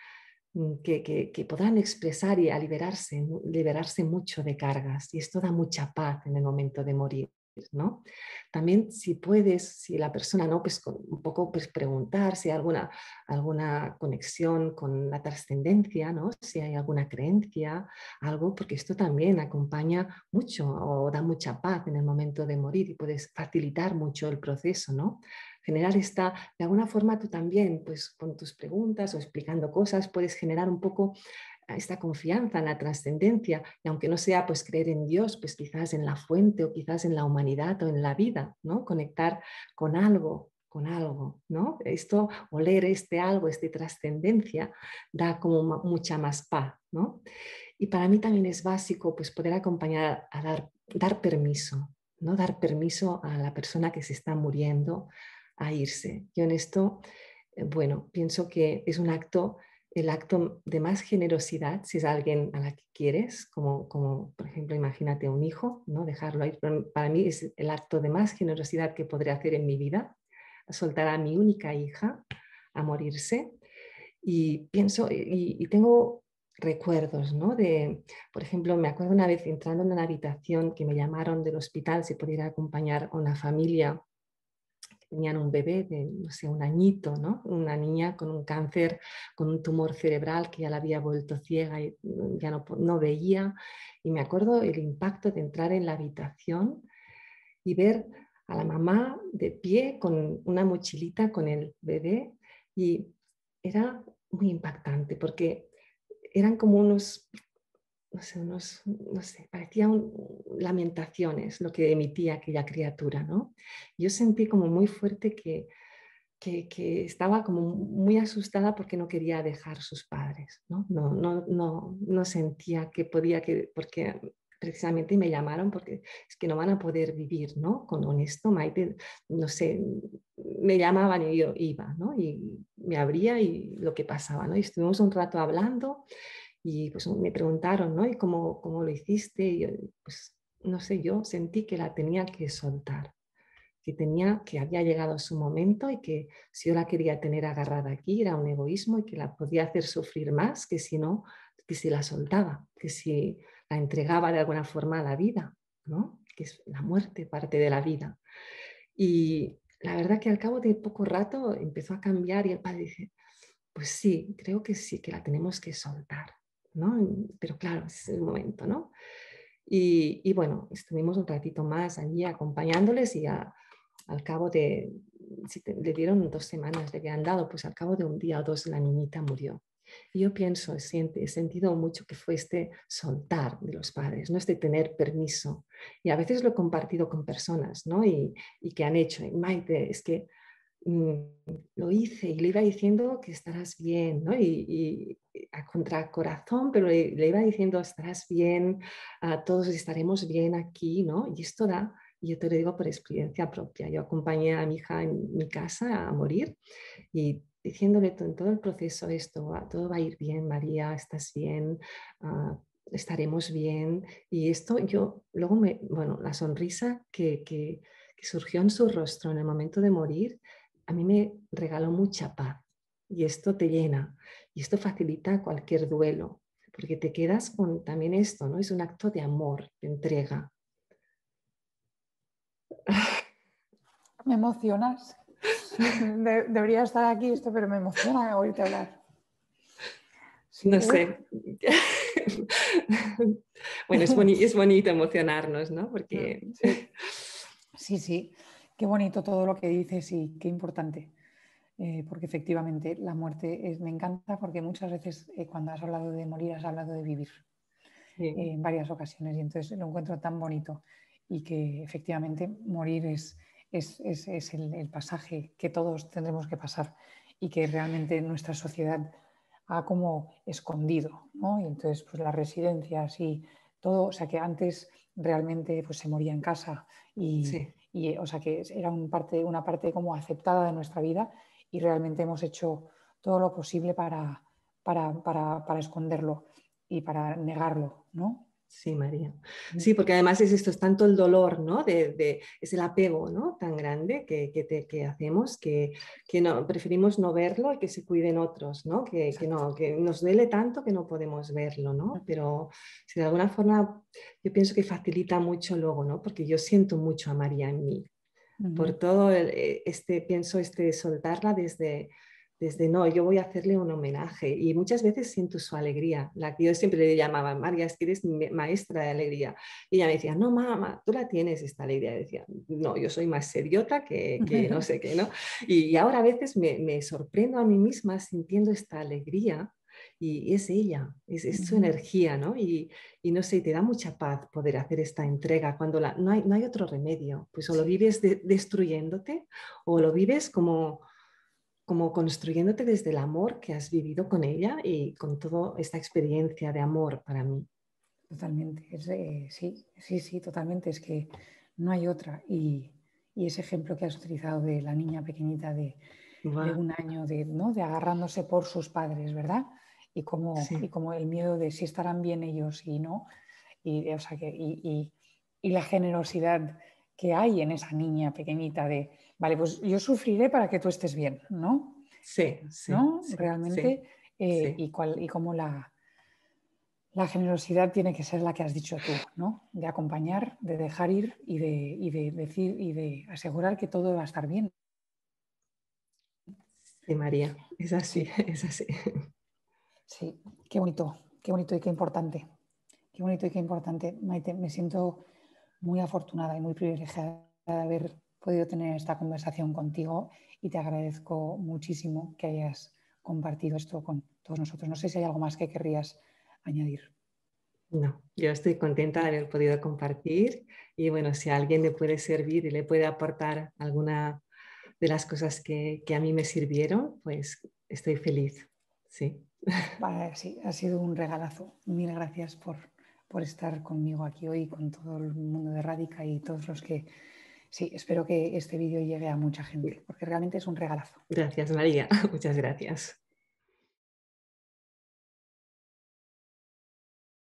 mm, que, que, podrán expresar y liberarse, liberarse mucho de cargas. Y esto da mucha paz en el momento de morir. Pues, ¿no? También si puedes, si la persona no, pues un poco pues preguntar si hay alguna, alguna conexión con la trascendencia, ¿no? Si hay alguna creencia, algo, porque esto también acompaña mucho o da mucha paz en el momento de morir y puedes facilitar mucho el proceso, ¿no? Generar esta, de alguna forma tú también, pues con tus preguntas o explicando cosas, puedes generar un poco esta confianza en la trascendencia y aunque no sea pues creer en Dios, pues quizás en la fuente o quizás en la humanidad o en la vida, ¿no? Conectar con algo, con algo, ¿no? Esto, oler este algo, esta trascendencia, da como mucha más paz, ¿no? Y para mí también es básico pues poder acompañar a dar, dar permiso, ¿no? Dar permiso a la persona que se está muriendo a irse. Yo en esto, eh, bueno, pienso que es un acto el acto de más generosidad, si es alguien a la que quieres, como, como por ejemplo, imagínate un hijo, ¿no? dejarlo ahí, para mí es el acto de más generosidad que podré hacer en mi vida, soltar a mi única hija a morirse. Y pienso, y, tengo recuerdos, ¿no? De, por ejemplo, me acuerdo una vez entrando en una habitación que me llamaron del hospital si pudiera acompañar a una familia tenían un bebé de, no sé, un añito, ¿no? Una niña con un cáncer, con un tumor cerebral que ya la había vuelto ciega y ya no, no veía. Y me acuerdo el impacto de entrar en la habitación y ver a la mamá de pie con una mochilita con el bebé y era muy impactante porque eran como unos no sé, parecían lamentaciones lo que emitía aquella criatura, ¿no? Yo sentí como muy fuerte que, estaba como muy asustada porque no quería dejar sus padres, ¿no? No, sentía que podía, que, porque precisamente me llamaron porque es que no van a poder vivir, ¿no? Con, honesto Maite, no sé, me llamaban y yo iba, ¿no? Y me abría y lo que pasaba, ¿no? Y estuvimos un rato hablando y pues me preguntaron, ¿no? ¿Y cómo, cómo lo hiciste? Y pues no sé, yo sentí que la tenía que soltar, que tenía, que había llegado su momento y que si yo la quería tener agarrada aquí era un egoísmo y que la podía hacer sufrir más que si no, que si la soltaba, que si la entregaba de alguna forma a la vida, ¿no? Que es la muerte parte de la vida. Y la verdad que al cabo de poco rato empezó a cambiar y el padre dice, pues sí, creo que sí, que la tenemos que soltar. Pero claro, ese es el momento, ¿no? Y, bueno, estuvimos un ratito más allí acompañándoles y al cabo de, si le dieron dos semanas, de que han dado, pues al cabo de un día o dos la niñita murió. Y yo pienso, he sentido mucho que fue este soltar de los padres, no este tener permiso. Y a veces lo he compartido con personas, ¿no? Y, y que han hecho, es que lo hice y le iba diciendo que estarás bien, ¿no? Y, y a contracorazón, pero le, iba diciendo estarás bien, ah, todos estaremos bien aquí, ¿no? Y esto da, y yo te lo digo por experiencia propia, yo acompañé a mi hija en mi casa a morir y diciéndole en todo el proceso esto, ah, todo va a ir bien, María, estás bien. Ah, estaremos bien y esto yo luego me bueno la sonrisa que, que surgió en su rostro en el momento de morir a mí me regaló mucha paz y esto te llena y esto facilita cualquier duelo, porque te quedas con también esto, ¿no? Es un acto de amor, de entrega. Me emocionas. debería estar aquí esto, pero me emociona oírte hablar. no sé. bueno, es, es, bonito emocionarnos, ¿no? Porque... Sí, sí. Qué bonito todo lo que dices y qué importante. Eh, porque efectivamente la muerte me encanta porque muchas veces eh, cuando has hablado de morir has hablado de vivir eh, en varias ocasiones y entonces lo encuentro tan bonito y que efectivamente morir es, es, el, pasaje que todos tendremos que pasar y que realmente nuestra sociedad ha como escondido, ¿no? Y entonces pues las residencias y todo, o sea que antes realmente pues se moría en casa y, y eh, o sea que era una parte como aceptada de nuestra vida y realmente hemos hecho todo lo posible para, para esconderlo y para negarlo, ¿no? Sí, María. Sí, porque además es esto, es tanto el dolor, ¿no? De, es el apego, ¿no? Tan grande que, que, hacemos que, que, no, preferimos no verlo y que se cuiden otros, ¿no? Que, no, que nos duele tanto que no podemos verlo, ¿no? Pero si de alguna forma yo pienso que facilita mucho luego, ¿no? Porque yo siento mucho a María en mí. Por todo eh, este, pienso este soltarla desde, desde no, yo voy a hacerle un homenaje y muchas veces siento su alegría, la que yo siempre le llamaba, María, es que eres maestra de alegría. Y ella me decía, no, mamá, tú la tienes esta alegría. decía, no, yo soy más seriota que, no sé qué, ¿no? Y, ahora a veces me, sorprendo a mí misma sintiendo esta alegría y es ella, es, su energía, ¿no? Y, no sé, te da mucha paz poder hacer esta entrega cuando la, no, hay, no hay otro remedio, pues o lo vives destruyéndote o lo vives como, como construyéndote desde el amor que has vivido con ella y con toda esta experiencia de amor para mí. Totalmente, sí, sí, sí, totalmente. Es que no hay otra. Y, ese ejemplo que has utilizado de la niña pequeñita de, un año, de, agarrándose por sus padres, ¿verdad? Y como, como el miedo de si estarán bien ellos y no. Y, y la generosidad que hay en esa niña pequeñita de, vale, pues yo sufriré para que tú estés bien, ¿no? Sí, eh, sí. ¿No? Realmente, eh, Y, cual, y cómo la, la generosidad tiene que ser la que has dicho tú, ¿no? De acompañar, de dejar ir y de, y de decir y de asegurar que todo va a estar bien. Sí, María, es así, es así. Sí, qué bonito, qué bonito y qué importante. Qué bonito y qué importante. Maite, me siento muy afortunada y muy privilegiada de haber podido tener esta conversación contigo y te agradezco muchísimo que hayas compartido esto con todos nosotros. No sé si hay algo más que querrías añadir. No, yo estoy contenta de haber podido compartir y bueno, si alguien le puede servir y le puede aportar alguna de las cosas que, a mí me sirvieron, pues estoy feliz. Sí. sí, ha sido un regalazo. Mil gracias por por estar conmigo aquí hoy, con todo el mundo de Radica y todos los que... Sí, espero que este vídeo llegue a mucha gente, porque realmente es un regalazo. Gracias, María. Muchas gracias.